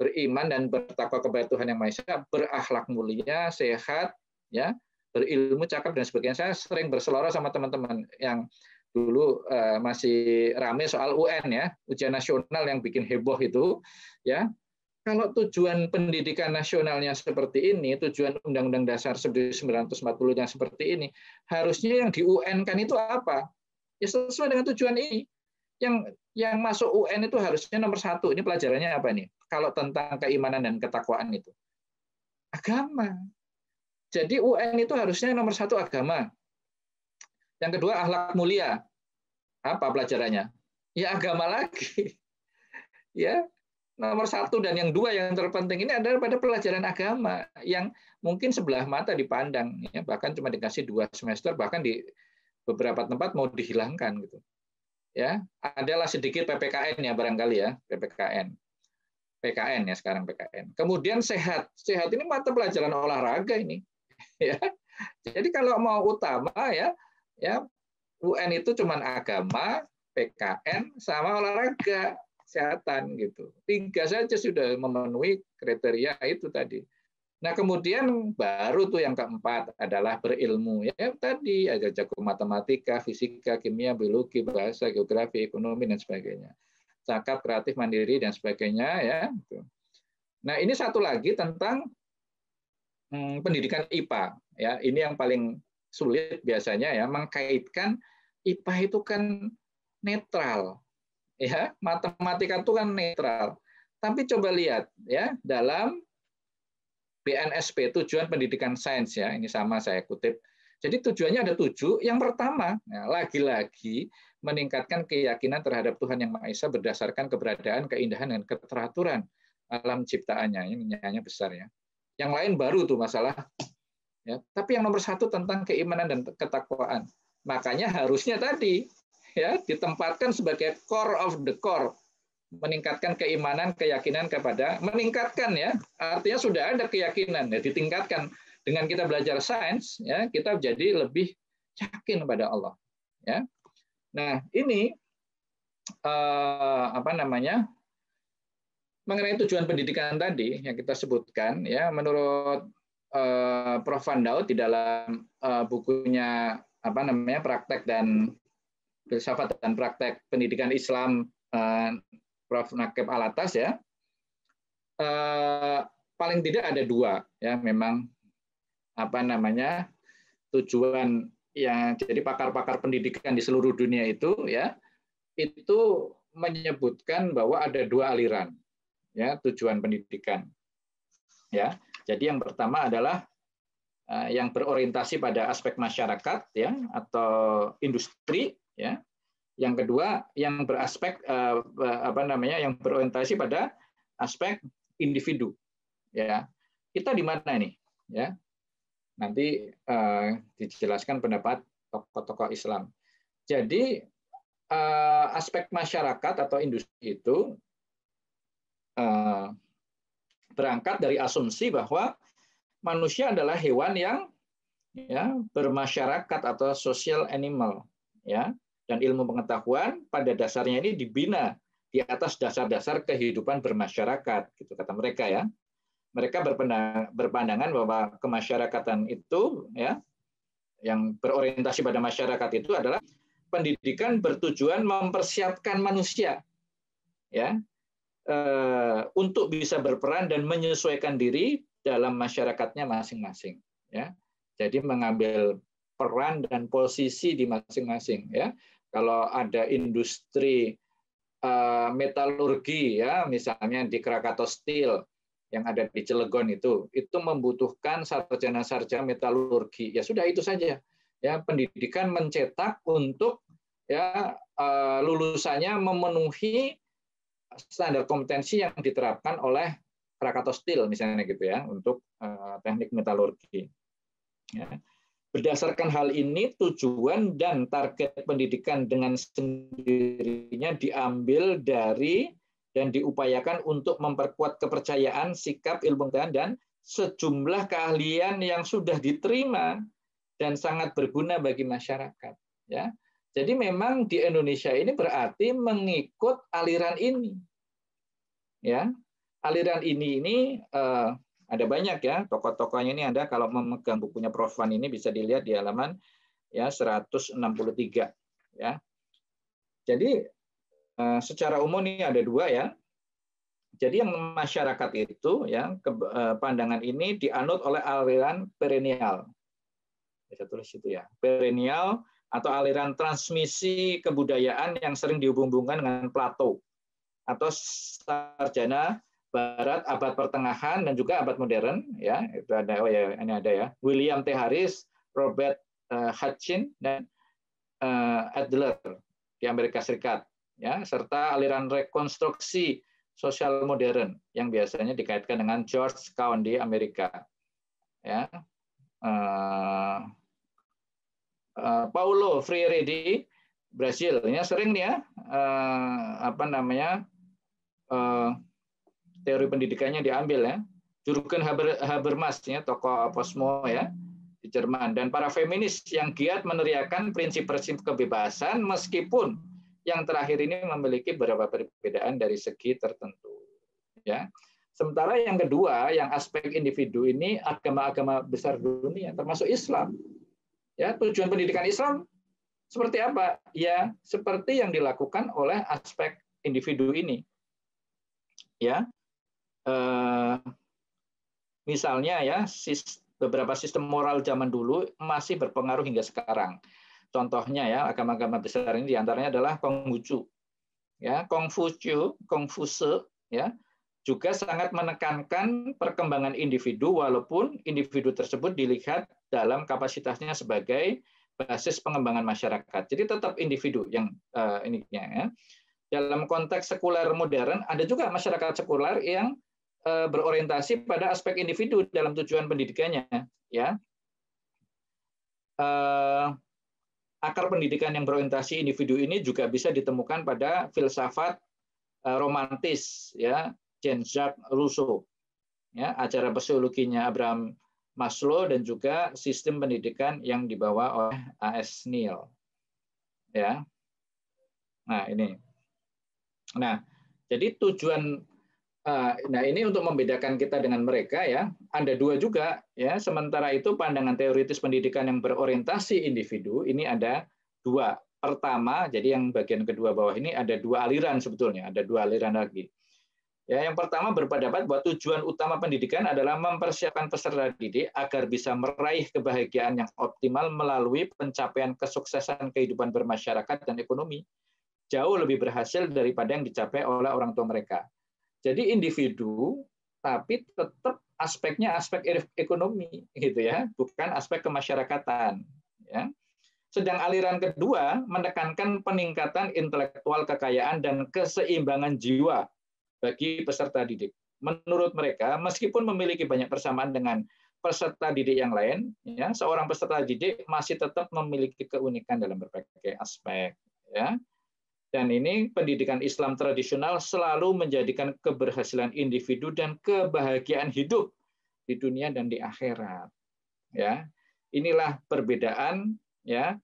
beriman dan bertakwa kepada Tuhan yang Maha Esa, berakhlak mulia, sehat, ya, berilmu, cakap dan sebagainya. Saya sering berseloroh sama teman-teman yang dulu uh, masih rame soal UN ya, ujian nasional yang bikin heboh itu, ya kalau tujuan pendidikan nasionalnya seperti ini, tujuan Undang-Undang Dasar 1940 yang seperti ini, harusnya yang di UN kan itu apa? Ya sesuai dengan tujuan ini. Yang yang masuk UN itu harusnya nomor satu. Ini pelajarannya apa nih? Kalau tentang keimanan dan ketakwaan itu. Agama. Jadi UN itu harusnya nomor satu agama. Yang kedua akhlak mulia. Apa pelajarannya? Ya agama lagi. ya nomor satu dan yang dua yang terpenting ini adalah pada pelajaran agama yang mungkin sebelah mata dipandang ya bahkan cuma dikasih dua semester bahkan di beberapa tempat mau dihilangkan gitu ya adalah sedikit ppkn ya barangkali ya ppkn PKN ya sekarang PKN kemudian sehat sehat ini mata pelajaran olahraga ini ya jadi kalau mau utama ya ya UN itu cuma agama PKN sama olahraga kesehatan gitu. Tiga saja sudah memenuhi kriteria itu tadi. Nah kemudian baru tuh yang keempat adalah berilmu ya tadi ada jago matematika, fisika, kimia, biologi, bahasa, geografi, ekonomi dan sebagainya, cakap kreatif mandiri dan sebagainya ya. Gitu. Nah ini satu lagi tentang hmm, pendidikan IPA ya ini yang paling sulit biasanya ya mengkaitkan IPA itu kan netral ya matematika itu kan netral tapi coba lihat ya dalam BNSP tujuan pendidikan sains ya ini sama saya kutip jadi tujuannya ada tujuh yang pertama ya, lagi-lagi ya, meningkatkan keyakinan terhadap Tuhan Yang Maha Esa berdasarkan keberadaan, keindahan, dan keteraturan alam ciptaannya. Ini nyanyiannya besar ya. Yang lain baru tuh masalah. Ya, tapi yang nomor satu tentang keimanan dan ketakwaan. Makanya harusnya tadi ya ditempatkan sebagai core of the core meningkatkan keimanan keyakinan kepada meningkatkan ya artinya sudah ada keyakinan ya ditingkatkan dengan kita belajar sains ya kita jadi lebih yakin pada Allah ya nah ini eh, apa namanya mengenai tujuan pendidikan tadi yang kita sebutkan ya menurut eh, Prof Van Daud di dalam eh, bukunya apa namanya praktek dan filsafat dan praktek pendidikan Islam eh, Prof. Nakib Alatas ya. Eh, paling tidak ada dua ya memang apa namanya tujuan yang jadi pakar-pakar pendidikan di seluruh dunia itu ya itu menyebutkan bahwa ada dua aliran ya tujuan pendidikan ya jadi yang pertama adalah eh, yang berorientasi pada aspek masyarakat ya atau industri ya. Yang kedua yang beraspek uh, apa namanya yang berorientasi pada aspek individu ya. Kita di mana ini ya? Nanti uh, dijelaskan pendapat tokoh-tokoh Islam. Jadi uh, aspek masyarakat atau industri itu uh, berangkat dari asumsi bahwa manusia adalah hewan yang ya bermasyarakat atau social animal ya dan ilmu pengetahuan pada dasarnya ini dibina di atas dasar-dasar kehidupan bermasyarakat, gitu kata mereka ya. Mereka berpandangan bahwa kemasyarakatan itu ya yang berorientasi pada masyarakat itu adalah pendidikan bertujuan mempersiapkan manusia ya eh, untuk bisa berperan dan menyesuaikan diri dalam masyarakatnya masing-masing ya. Jadi mengambil peran dan posisi di masing-masing ya kalau ada industri eh, metalurgi ya, misalnya di Krakato Steel yang ada di Cilegon itu, itu membutuhkan sarjana-sarjana metalurgi. Ya sudah itu saja. Ya, pendidikan mencetak untuk ya eh, lulusannya memenuhi standar kompetensi yang diterapkan oleh Krakato Steel misalnya gitu ya untuk eh, teknik metalurgi. Ya. Berdasarkan hal ini, tujuan dan target pendidikan dengan sendirinya diambil dari dan diupayakan untuk memperkuat kepercayaan, sikap, ilmu dan sejumlah keahlian yang sudah diterima dan sangat berguna bagi masyarakat. Ya, jadi memang di Indonesia ini berarti mengikut aliran ini, ya, aliran ini ini eh, ada banyak ya tokoh-tokohnya ini ada kalau memegang bukunya Prof Van ini bisa dilihat di halaman ya 163 ya. Jadi eh, secara umum ini ada dua ya. Jadi yang masyarakat itu ya eh, pandangan ini dianut oleh aliran perennial. Saya tulis itu ya. Perennial atau aliran transmisi kebudayaan yang sering dihubung-hubungkan dengan Plato atau sarjana Barat abad pertengahan dan juga abad modern ya itu ada oh ya ini ada ya William T Harris, Robert uh, eh, Hutchin dan eh, Adler di Amerika Serikat ya serta aliran rekonstruksi sosial modern yang biasanya dikaitkan dengan George Cowan di Amerika ya eh, Paulo Freire di Brasil ini sering nih ya apa namanya teori pendidikannya diambil ya. Jurgen Haber, Habermas ya, tokoh posmo ya di Jerman dan para feminis yang giat meneriakkan prinsip-prinsip kebebasan meskipun yang terakhir ini memiliki beberapa perbedaan dari segi tertentu ya. Sementara yang kedua, yang aspek individu ini agama-agama besar dunia termasuk Islam. Ya, tujuan pendidikan Islam seperti apa? Ya, seperti yang dilakukan oleh aspek individu ini. Ya. Eh, misalnya ya beberapa sistem moral zaman dulu masih berpengaruh hingga sekarang. Contohnya ya agama-agama besar ini diantaranya adalah Konghucu, ya Kongfucu, Kongfuse, ya juga sangat menekankan perkembangan individu walaupun individu tersebut dilihat dalam kapasitasnya sebagai basis pengembangan masyarakat. Jadi tetap individu yang uh, ininya ya. Dalam konteks sekuler modern ada juga masyarakat sekuler yang Eh, berorientasi pada aspek individu dalam tujuan pendidikannya ya eh, akar pendidikan yang berorientasi individu ini juga bisa ditemukan pada filsafat eh, romantis ya Jean-Jacques Rousseau ya acara psikologinya Abraham Maslow dan juga sistem pendidikan yang dibawa oleh AS Neil ya nah ini nah jadi tujuan Ah, nah, ini untuk membedakan kita dengan mereka ya. Ada dua juga ya. Sementara itu pandangan teoritis pendidikan yang berorientasi individu ini ada dua. Pertama, jadi yang bagian kedua bawah ini ada dua aliran sebetulnya, ada dua aliran lagi. Ya, yang pertama berpendapat bahwa tujuan utama pendidikan adalah mempersiapkan peserta didik agar bisa meraih kebahagiaan yang optimal melalui pencapaian kesuksesan kehidupan bermasyarakat dan ekonomi jauh lebih berhasil daripada yang dicapai oleh orang tua mereka. Jadi individu tapi tetap aspeknya aspek ekonomi gitu ya, bukan aspek kemasyarakatan ya. Sedang aliran kedua menekankan peningkatan intelektual kekayaan dan keseimbangan jiwa bagi peserta didik. Menurut mereka, meskipun memiliki banyak persamaan dengan peserta didik yang lain, ya, seorang peserta didik masih tetap memiliki keunikan dalam berbagai aspek. Ya. Dan ini pendidikan Islam tradisional selalu menjadikan keberhasilan individu dan kebahagiaan hidup di dunia dan di akhirat. Ya. Inilah perbedaan ya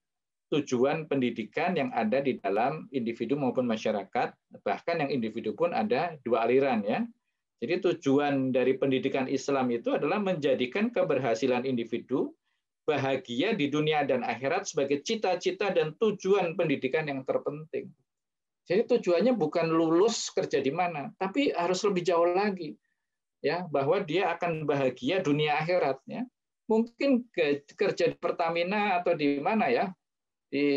tujuan pendidikan yang ada di dalam individu maupun masyarakat, bahkan yang individu pun ada dua aliran ya. Jadi tujuan dari pendidikan Islam itu adalah menjadikan keberhasilan individu bahagia di dunia dan akhirat sebagai cita-cita dan tujuan pendidikan yang terpenting. Jadi tujuannya bukan lulus kerja di mana, tapi harus lebih jauh lagi ya bahwa dia akan bahagia dunia akhiratnya. Mungkin kerja di Pertamina atau di mana ya di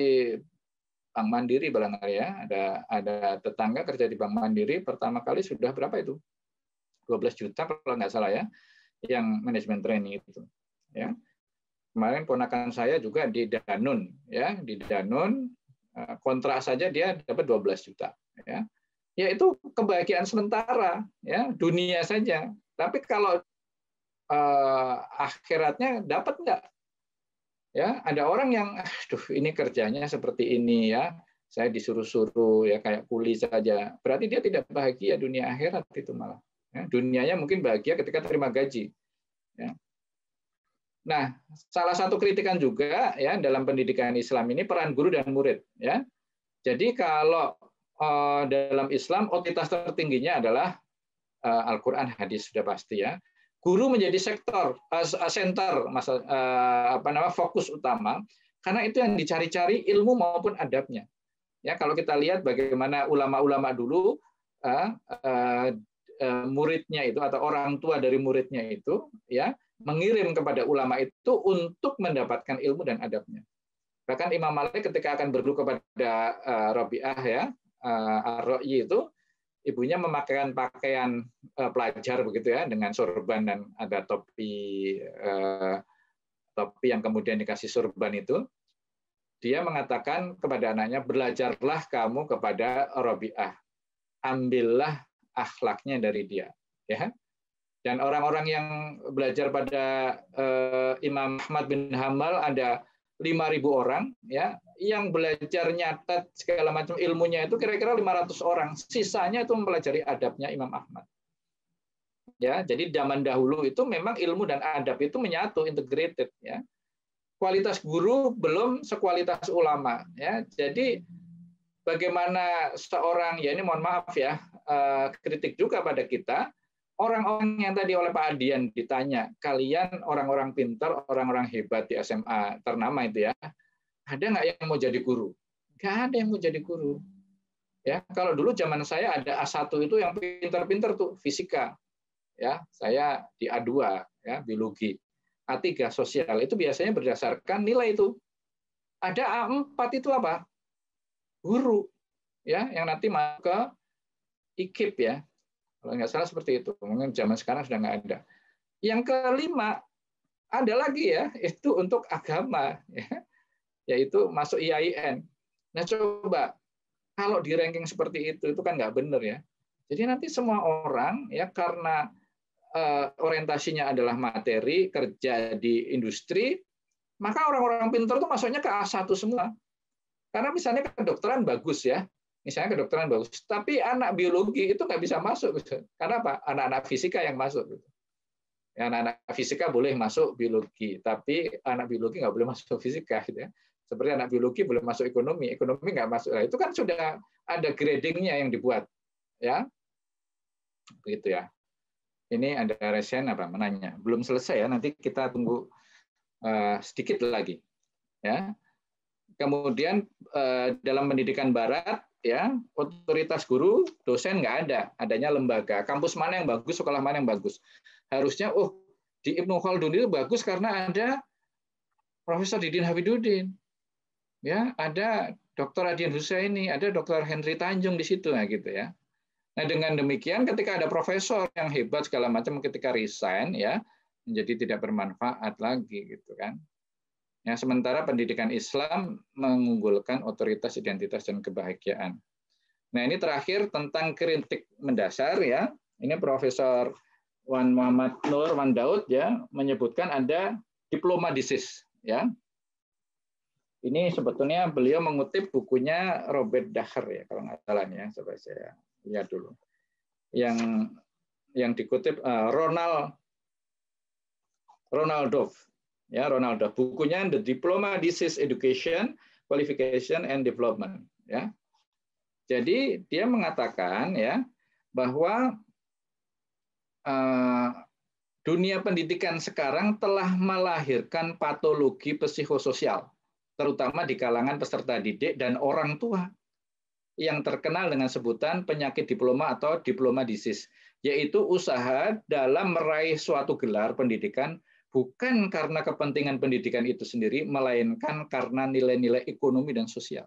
Bank Mandiri barangkali ya ada ada tetangga kerja di Bank Mandiri pertama kali sudah berapa itu 12 juta kalau nggak salah ya yang manajemen training itu ya kemarin ponakan saya juga di Danun ya di Danun Eh, kontrak saja dia dapat 12 juta ya yaitu kebahagiaan sementara ya dunia saja tapi kalau eh, akhiratnya dapat enggak ya ada orang yang aduh ini kerjanya seperti ini ya saya disuruh-suruh ya kayak kuli saja berarti dia tidak bahagia dunia akhirat itu malah ya, dunianya mungkin bahagia ketika terima gaji ya Nah, salah satu kritikan juga ya dalam pendidikan Islam ini peran guru dan murid ya. Jadi kalau uh, dalam Islam otoritas tertingginya adalah uh, Al-Qur'an, hadis sudah pasti ya. Guru menjadi sektor uh, center masa apa nama fokus utama karena itu yang dicari-cari ilmu maupun adabnya. Ya, kalau kita lihat bagaimana ulama-ulama dulu muridnya itu atau orang tua dari muridnya itu ya mengirim kepada ulama itu untuk mendapatkan ilmu dan adabnya. Bahkan Imam Malik ketika akan berdua kepada eh, Rabi'ah ya, eh, ar itu ibunya memakaikan pakaian eh, pelajar begitu ya dengan sorban dan ada topi topi yang kemudian dikasih sorban itu. Dia mengatakan kepada anaknya, "Belajarlah kamu kepada Rabi'ah. Ambillah akhlaknya dari dia." Ya kan? Dan orang-orang yang belajar pada uh, Imam Ahmad bin Hamal ada 5.000 orang ya yang belajar nyatet segala macam ilmunya itu kira-kira 500 orang sisanya itu mempelajari adabnya Imam Ahmad ya jadi zaman dahulu itu memang ilmu dan adab itu menyatu integrated ya kualitas guru belum sekualitas ulama ya jadi bagaimana seorang ya ini mohon maaf ya eh, kritik juga pada kita orang-orang yang tadi oleh Pak Adian ditanya, kalian orang-orang pintar, orang-orang hebat di SMA ternama itu ya, ada nggak yang mau jadi guru? Nggak ada yang mau jadi guru. Ya, kalau dulu zaman saya ada A1 itu yang pintar-pintar tuh fisika. Ya, saya di A2 ya, biologi. A3 sosial itu biasanya berdasarkan nilai itu. Ada A4 itu apa? Guru. Ya, yang nanti masuk ke IKIP ya, kalau nggak salah seperti itu. Mungkin zaman sekarang sudah nggak ada. Yang kelima, ada lagi ya, itu untuk agama. Ya. Yaitu masuk IAIN. Nah coba, kalau di ranking seperti itu, itu kan nggak benar ya. Jadi nanti semua orang ya karena eh, orientasinya adalah materi, kerja di industri, maka orang-orang pintar itu masuknya ke A1 semua. Karena misalnya kedokteran bagus ya, misalnya kedokteran bagus, tapi anak biologi itu nggak bisa masuk. Gitu. Karena apa? Anak-anak fisika yang masuk. Gitu. Ya, anak-anak fisika boleh masuk biologi, tapi anak biologi nggak boleh masuk fisika. Gitu ya. Seperti anak biologi boleh masuk ekonomi, ekonomi nggak masuk. Nah, itu kan sudah ada gradingnya yang dibuat, ya. Begitu ya. Ini ada resen apa menanya. Belum selesai ya. Nanti kita tunggu eh, sedikit lagi, ya. Kemudian eh, dalam pendidikan Barat ya otoritas guru dosen nggak ada adanya lembaga kampus mana yang bagus sekolah mana yang bagus harusnya oh di Ibnu Khaldun itu bagus karena ada Profesor Didin Habidudin ya ada Dr. Adian Husaini ada Dr. Henry Tanjung di situ nah gitu ya nah dengan demikian ketika ada profesor yang hebat segala macam ketika resign ya menjadi tidak bermanfaat lagi gitu kan Ya, sementara pendidikan Islam mengunggulkan otoritas, identitas, dan kebahagiaan. Nah ini terakhir tentang kritik mendasar ya. Ini Profesor Wan Muhammad Nur Wan Daud ya menyebutkan ada diploma ya. Ini sebetulnya beliau mengutip bukunya Robert Dacher ya kalau nggak salah ya. Coba saya lihat dulu. Yang yang dikutip uh, Ronald Ronaldo ya Ronaldo. Bukunya The Diploma Disease Education, Qualification and Development, ya. Jadi dia mengatakan ya bahwa uh, dunia pendidikan sekarang telah melahirkan patologi psikososial, terutama di kalangan peserta didik dan orang tua yang terkenal dengan sebutan penyakit diploma atau diploma disease, yaitu usaha dalam meraih suatu gelar pendidikan bukan karena kepentingan pendidikan itu sendiri, melainkan karena nilai-nilai ekonomi dan sosial.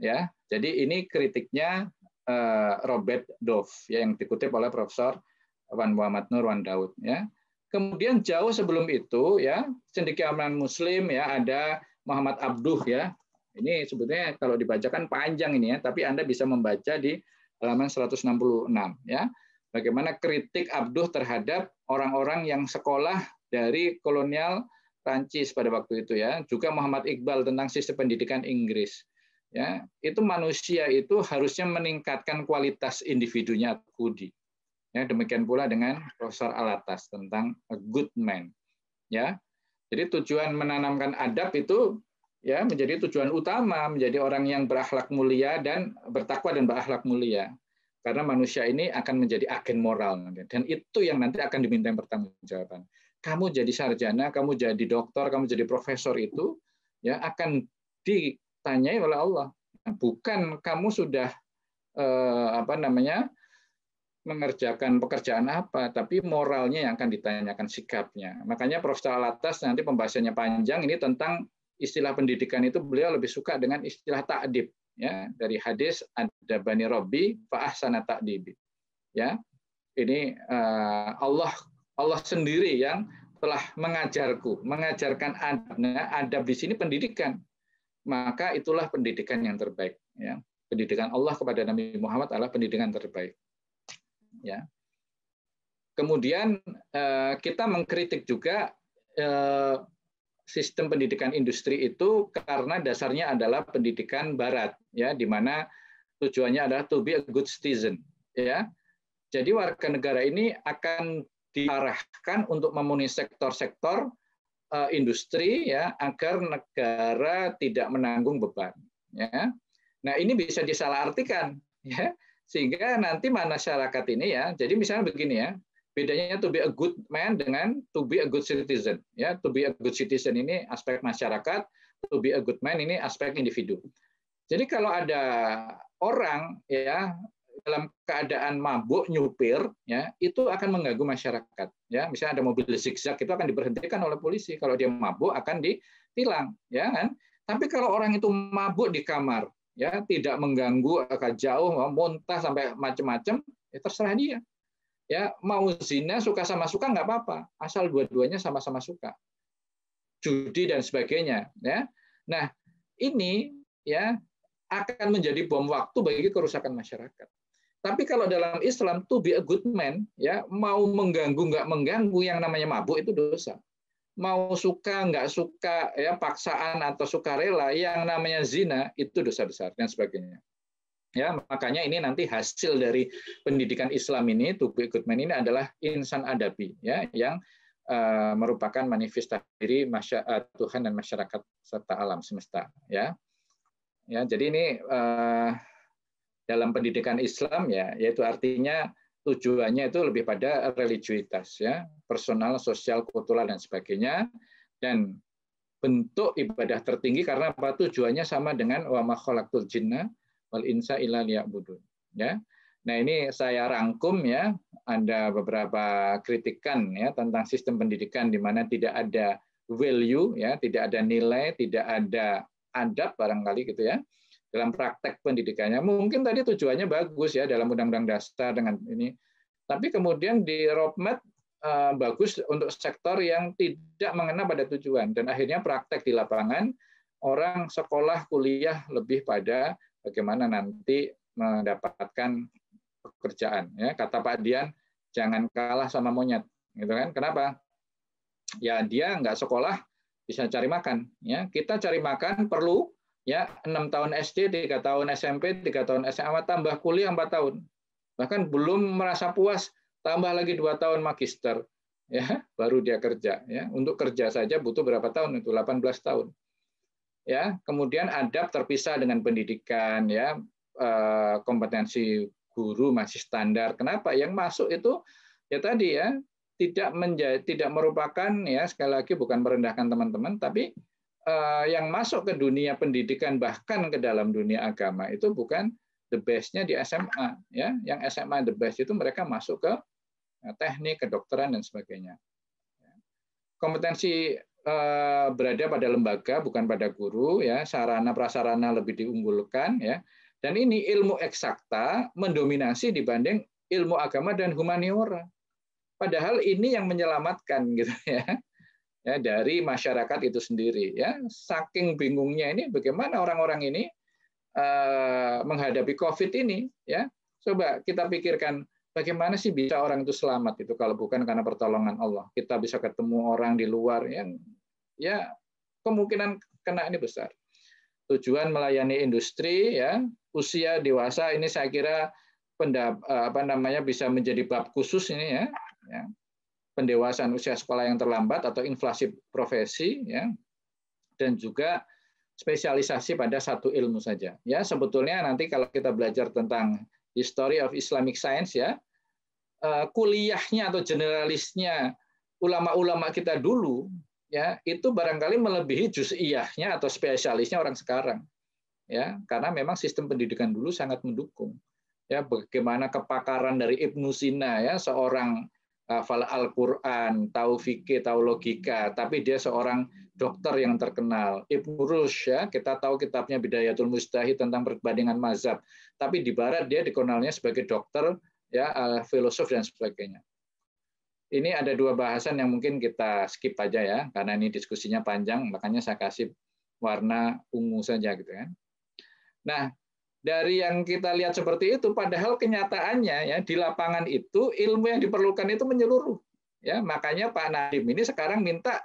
Ya, jadi ini kritiknya eh, Robert Dove ya, yang dikutip oleh Profesor Wan Muhammad Nur Wan Daud. Ya. Kemudian jauh sebelum itu ya cendekiawan Muslim ya ada Muhammad Abduh ya. Ini sebetulnya kalau dibacakan panjang ini ya, tapi Anda bisa membaca di halaman 166 ya bagaimana kritik Abduh terhadap orang-orang yang sekolah dari kolonial Prancis pada waktu itu ya, juga Muhammad Iqbal tentang sistem pendidikan Inggris. Ya, itu manusia itu harusnya meningkatkan kualitas individunya Kudi. Ya, demikian pula dengan Profesor Alatas tentang a good man. Ya. Jadi tujuan menanamkan adab itu ya menjadi tujuan utama, menjadi orang yang berakhlak mulia dan bertakwa dan berakhlak mulia. Karena manusia ini akan menjadi agen moral. Dan itu yang nanti akan diminta pertanggungjawaban. Kamu jadi sarjana, kamu jadi dokter, kamu jadi profesor itu ya akan ditanyai oleh Allah. Nah, bukan kamu sudah eh, apa namanya mengerjakan pekerjaan apa, tapi moralnya yang akan ditanyakan sikapnya. Makanya Prof. Alatas nanti pembahasannya panjang ini tentang istilah pendidikan itu beliau lebih suka dengan istilah takdib ya dari hadis ada bani Robi faahsana takdibi ya ini uh, Allah Allah sendiri yang telah mengajarku mengajarkan adabnya adab di sini pendidikan maka itulah pendidikan yang terbaik ya pendidikan Allah kepada Nabi Muhammad adalah pendidikan terbaik ya kemudian uh, kita mengkritik juga uh, sistem pendidikan industri itu karena dasarnya adalah pendidikan barat ya di mana tujuannya adalah to be a good citizen ya. Jadi warga negara ini akan diarahkan untuk memenuhi sektor-sektor eh, industri ya agar negara tidak menanggung beban ya. Nah, ini bisa disalahartikan ya sehingga nanti masyarakat ini ya. Jadi misalnya begini ya, bedanya to be a good man dengan to be a good citizen ya to be a good citizen ini aspek masyarakat to be a good man ini aspek individu jadi kalau ada orang ya dalam keadaan mabuk nyupir ya itu akan mengganggu masyarakat ya misalnya ada mobil zigzag itu akan diberhentikan oleh polisi kalau dia mabuk akan ditilang ya kan tapi kalau orang itu mabuk di kamar ya tidak mengganggu agak jauh muntah sampai macam-macam ya terserah dia ya mau zina suka sama suka nggak apa-apa asal dua-duanya sama-sama suka judi dan sebagainya ya nah ini ya akan menjadi bom waktu bagi kerusakan masyarakat tapi kalau dalam Islam to be a good man ya mau mengganggu nggak mengganggu yang namanya mabuk itu dosa mau suka nggak suka ya paksaan atau sukarela yang namanya zina itu dosa besar dan sebagainya Ya, makanya ini nanti hasil dari pendidikan Islam ini, Tubuh ikut main ini adalah insan adabi, ya, yang uh, merupakan manifestasi diri masyarakat, eh, Tuhan dan masyarakat serta alam semesta, ya. Ya, jadi ini uh, dalam pendidikan Islam ya, yaitu artinya tujuannya itu lebih pada religiusitas ya, personal, sosial, kultural dan sebagainya dan bentuk ibadah tertinggi karena apa tujuannya sama dengan wa ma khalaqtul jinna wal insa illa liya'budun. Ya. Nah, ini saya rangkum ya, ada beberapa kritikan ya tentang sistem pendidikan di mana tidak ada value ya, tidak ada nilai, tidak ada adab barangkali gitu ya dalam praktek pendidikannya. Mungkin tadi tujuannya bagus ya dalam undang-undang dasar dengan ini. Tapi kemudian di roadmap eh, bagus untuk sektor yang tidak mengena pada tujuan dan akhirnya praktek di lapangan orang sekolah kuliah lebih pada bagaimana nanti mendapatkan pekerjaan. Ya, kata Pak Dian, jangan kalah sama monyet, gitu kan? Kenapa? Ya dia nggak sekolah bisa cari makan. Ya, kita cari makan perlu ya enam tahun SD, tiga tahun SMP, tiga tahun SMA, tambah kuliah empat tahun. Bahkan belum merasa puas, tambah lagi dua tahun magister, ya baru dia kerja. Ya, untuk kerja saja butuh berapa tahun? Itu 18 tahun ya kemudian adab terpisah dengan pendidikan ya eh, kompetensi guru masih standar kenapa yang masuk itu ya tadi ya tidak menjadi tidak merupakan ya sekali lagi bukan merendahkan teman-teman tapi eh, yang masuk ke dunia pendidikan bahkan ke dalam dunia agama itu bukan the bestnya di SMA ya yang SMA the best itu mereka masuk ke eh, teknik kedokteran dan sebagainya ya. kompetensi Eh, berada pada lembaga bukan pada guru ya sarana prasarana lebih diunggulkan ya dan ini ilmu eksakta mendominasi dibanding ilmu agama dan humaniora padahal ini yang menyelamatkan gitu ya ya dari masyarakat itu sendiri ya saking bingungnya ini bagaimana orang-orang ini eh, menghadapi covid ini ya coba kita pikirkan bagaimana sih bisa orang itu selamat itu kalau bukan karena pertolongan Allah. Kita bisa ketemu orang di luar yang ya kemungkinan kena ini besar. Tujuan melayani industri ya, usia dewasa ini saya kira pendap, eh, apa namanya bisa menjadi bab khusus ini ya, ya. Pendewasaan usia sekolah yang terlambat atau inflasi profesi ya. Dan juga spesialisasi pada satu ilmu saja. Ya, sebetulnya nanti kalau kita belajar tentang History of Islamic Science ya, eh, kuliahnya atau generalisnya ulama-ulama kita dulu ya itu barangkali melebihi juz'iyahnya atau spesialisnya orang sekarang ya karena memang sistem pendidikan dulu sangat mendukung ya bagaimana kepakaran dari Ibnu Sina ya seorang hafal Al-Quran, tahu fikih, tahu logika, tapi dia seorang dokter yang terkenal. Ibnu Rushd, ya, kita tahu kitabnya Bidayatul Mustahi tentang perbandingan mazhab, tapi di barat dia dikenalnya sebagai dokter, ya, eh, filosof dan sebagainya. Ini ada dua bahasan yang mungkin kita skip aja ya, karena ini diskusinya panjang, makanya saya kasih warna ungu saja gitu kan. Nah, dari yang kita lihat seperti itu padahal kenyataannya ya di lapangan itu ilmu yang diperlukan itu menyeluruh ya makanya Pak Nadim ini sekarang minta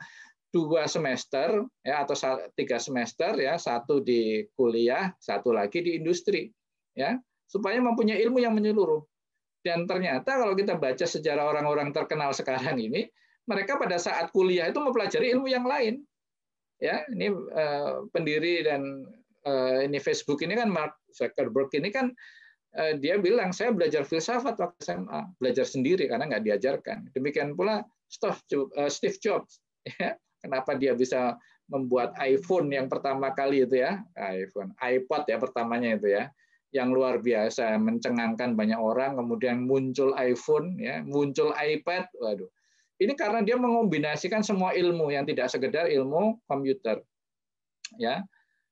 dua semester ya atau tiga semester ya satu di kuliah satu lagi di industri ya supaya mempunyai ilmu yang menyeluruh dan ternyata kalau kita baca sejarah orang-orang terkenal sekarang ini mereka pada saat kuliah itu mempelajari ilmu yang lain ya ini eh, pendiri dan eh, ini Facebook ini kan Mark Zuckerberg ini kan eh, dia bilang saya belajar filsafat waktu SMA, belajar sendiri karena nggak diajarkan. Demikian pula eh, Steve Jobs, ya. kenapa dia bisa membuat iPhone yang pertama kali itu ya, iPhone, iPod ya pertamanya itu ya, yang luar biasa mencengangkan banyak orang, kemudian muncul iPhone, ya, muncul iPad, waduh. Ini karena dia mengombinasikan semua ilmu yang tidak sekedar ilmu komputer, ya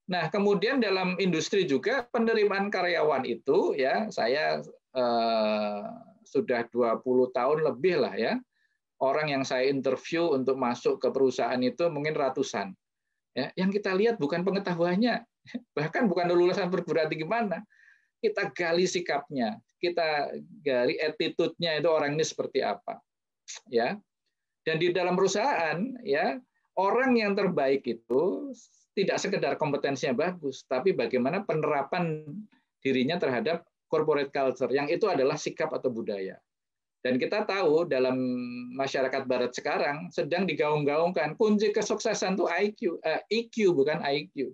Nah, kemudian dalam industri juga penerimaan karyawan itu ya saya eh, sudah 20 tahun lebih lah ya. Orang yang saya interview untuk masuk ke perusahaan itu mungkin ratusan. Ya, yang kita lihat bukan pengetahuannya, bahkan bukan lulusan perguruan tinggi mana. Kita gali sikapnya, kita gali attitude-nya itu orang ini seperti apa. Ya. Dan di dalam perusahaan ya, orang yang terbaik itu tidak sekedar kompetensinya bagus, tapi bagaimana penerapan dirinya terhadap corporate culture, yang itu adalah sikap atau budaya. Dan kita tahu dalam masyarakat barat sekarang sedang digaung-gaungkan kunci kesuksesan itu IQ, eh, EQ bukan IQ.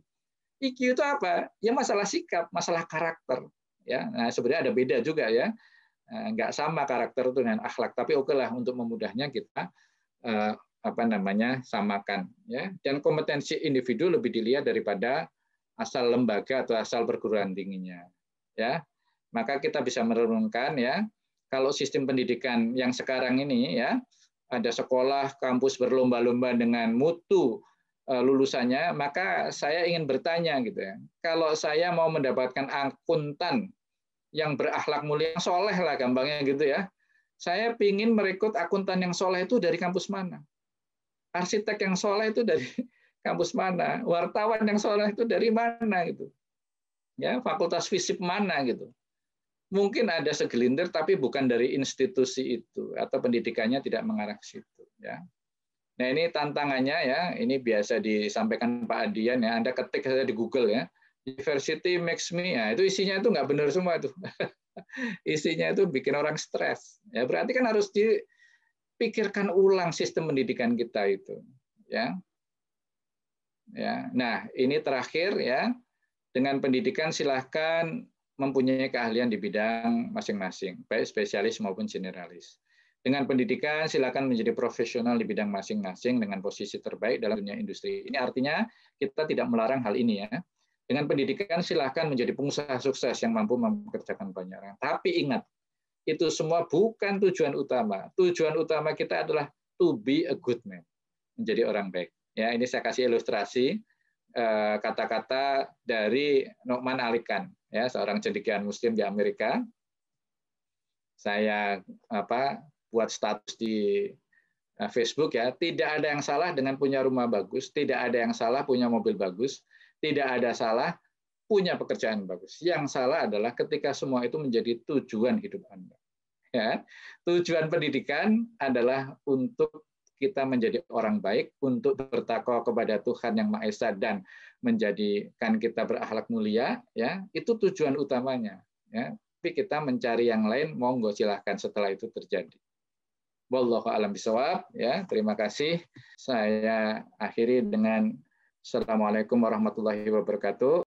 EQ itu apa? Ya masalah sikap, masalah karakter. Ya, nah sebenarnya ada beda juga ya. Eh, nggak sama karakter itu dengan akhlak, tapi oke lah untuk memudahnya kita eh, apa namanya samakan ya dan kompetensi individu lebih dilihat daripada asal lembaga atau asal perguruan tingginya ya maka kita bisa merenungkan ya kalau sistem pendidikan yang sekarang ini ya ada sekolah kampus berlomba-lomba dengan mutu e, lulusannya maka saya ingin bertanya gitu ya kalau saya mau mendapatkan akuntan yang berakhlak mulia soleh lah gampangnya gitu ya saya ingin merekrut akuntan yang soleh itu dari kampus mana arsitek yang soleh itu dari kampus mana, wartawan yang soleh itu dari mana gitu, ya fakultas fisip mana gitu. Mungkin ada segelintir tapi bukan dari institusi itu atau pendidikannya tidak mengarah ke situ. Ya. Nah ini tantangannya ya, ini biasa disampaikan Pak Adian ya, Anda ketik saja di Google ya, diversity makes me, ya, itu isinya itu nggak benar semua itu. isinya itu bikin orang stres. Ya berarti kan harus di pikirkan ulang sistem pendidikan kita itu ya ya nah ini terakhir ya dengan pendidikan silahkan mempunyai keahlian di bidang masing-masing baik spesialis maupun generalis dengan pendidikan silahkan menjadi profesional di bidang masing-masing dengan posisi terbaik dalam dunia industri. Ini artinya kita tidak melarang hal ini ya. Dengan pendidikan silahkan menjadi pengusaha sukses yang mampu mempekerjakan banyak orang. Tapi ingat, itu semua bukan tujuan utama. Tujuan utama kita adalah to be a good man, menjadi orang baik. Ya, ini saya kasih ilustrasi eh, kata-kata dari Nokman Alikan, ya seorang cendekiawan Muslim di Amerika. Saya apa buat status di eh, Facebook ya, tidak ada yang salah dengan punya rumah bagus, tidak ada yang salah punya mobil bagus, tidak ada salah punya pekerjaan bagus. Yang salah adalah ketika semua itu menjadi tujuan hidup Anda. Ya, tujuan pendidikan adalah untuk kita menjadi orang baik, untuk bertakwa kepada Tuhan yang Maha Esa dan menjadikan kita berakhlak mulia, ya, itu tujuan utamanya, ya. Tapi kita mencari yang lain, monggo silahkan setelah itu terjadi. Wallahu alam bisawab, ya. Terima kasih. Saya akhiri dengan Assalamualaikum warahmatullahi wabarakatuh.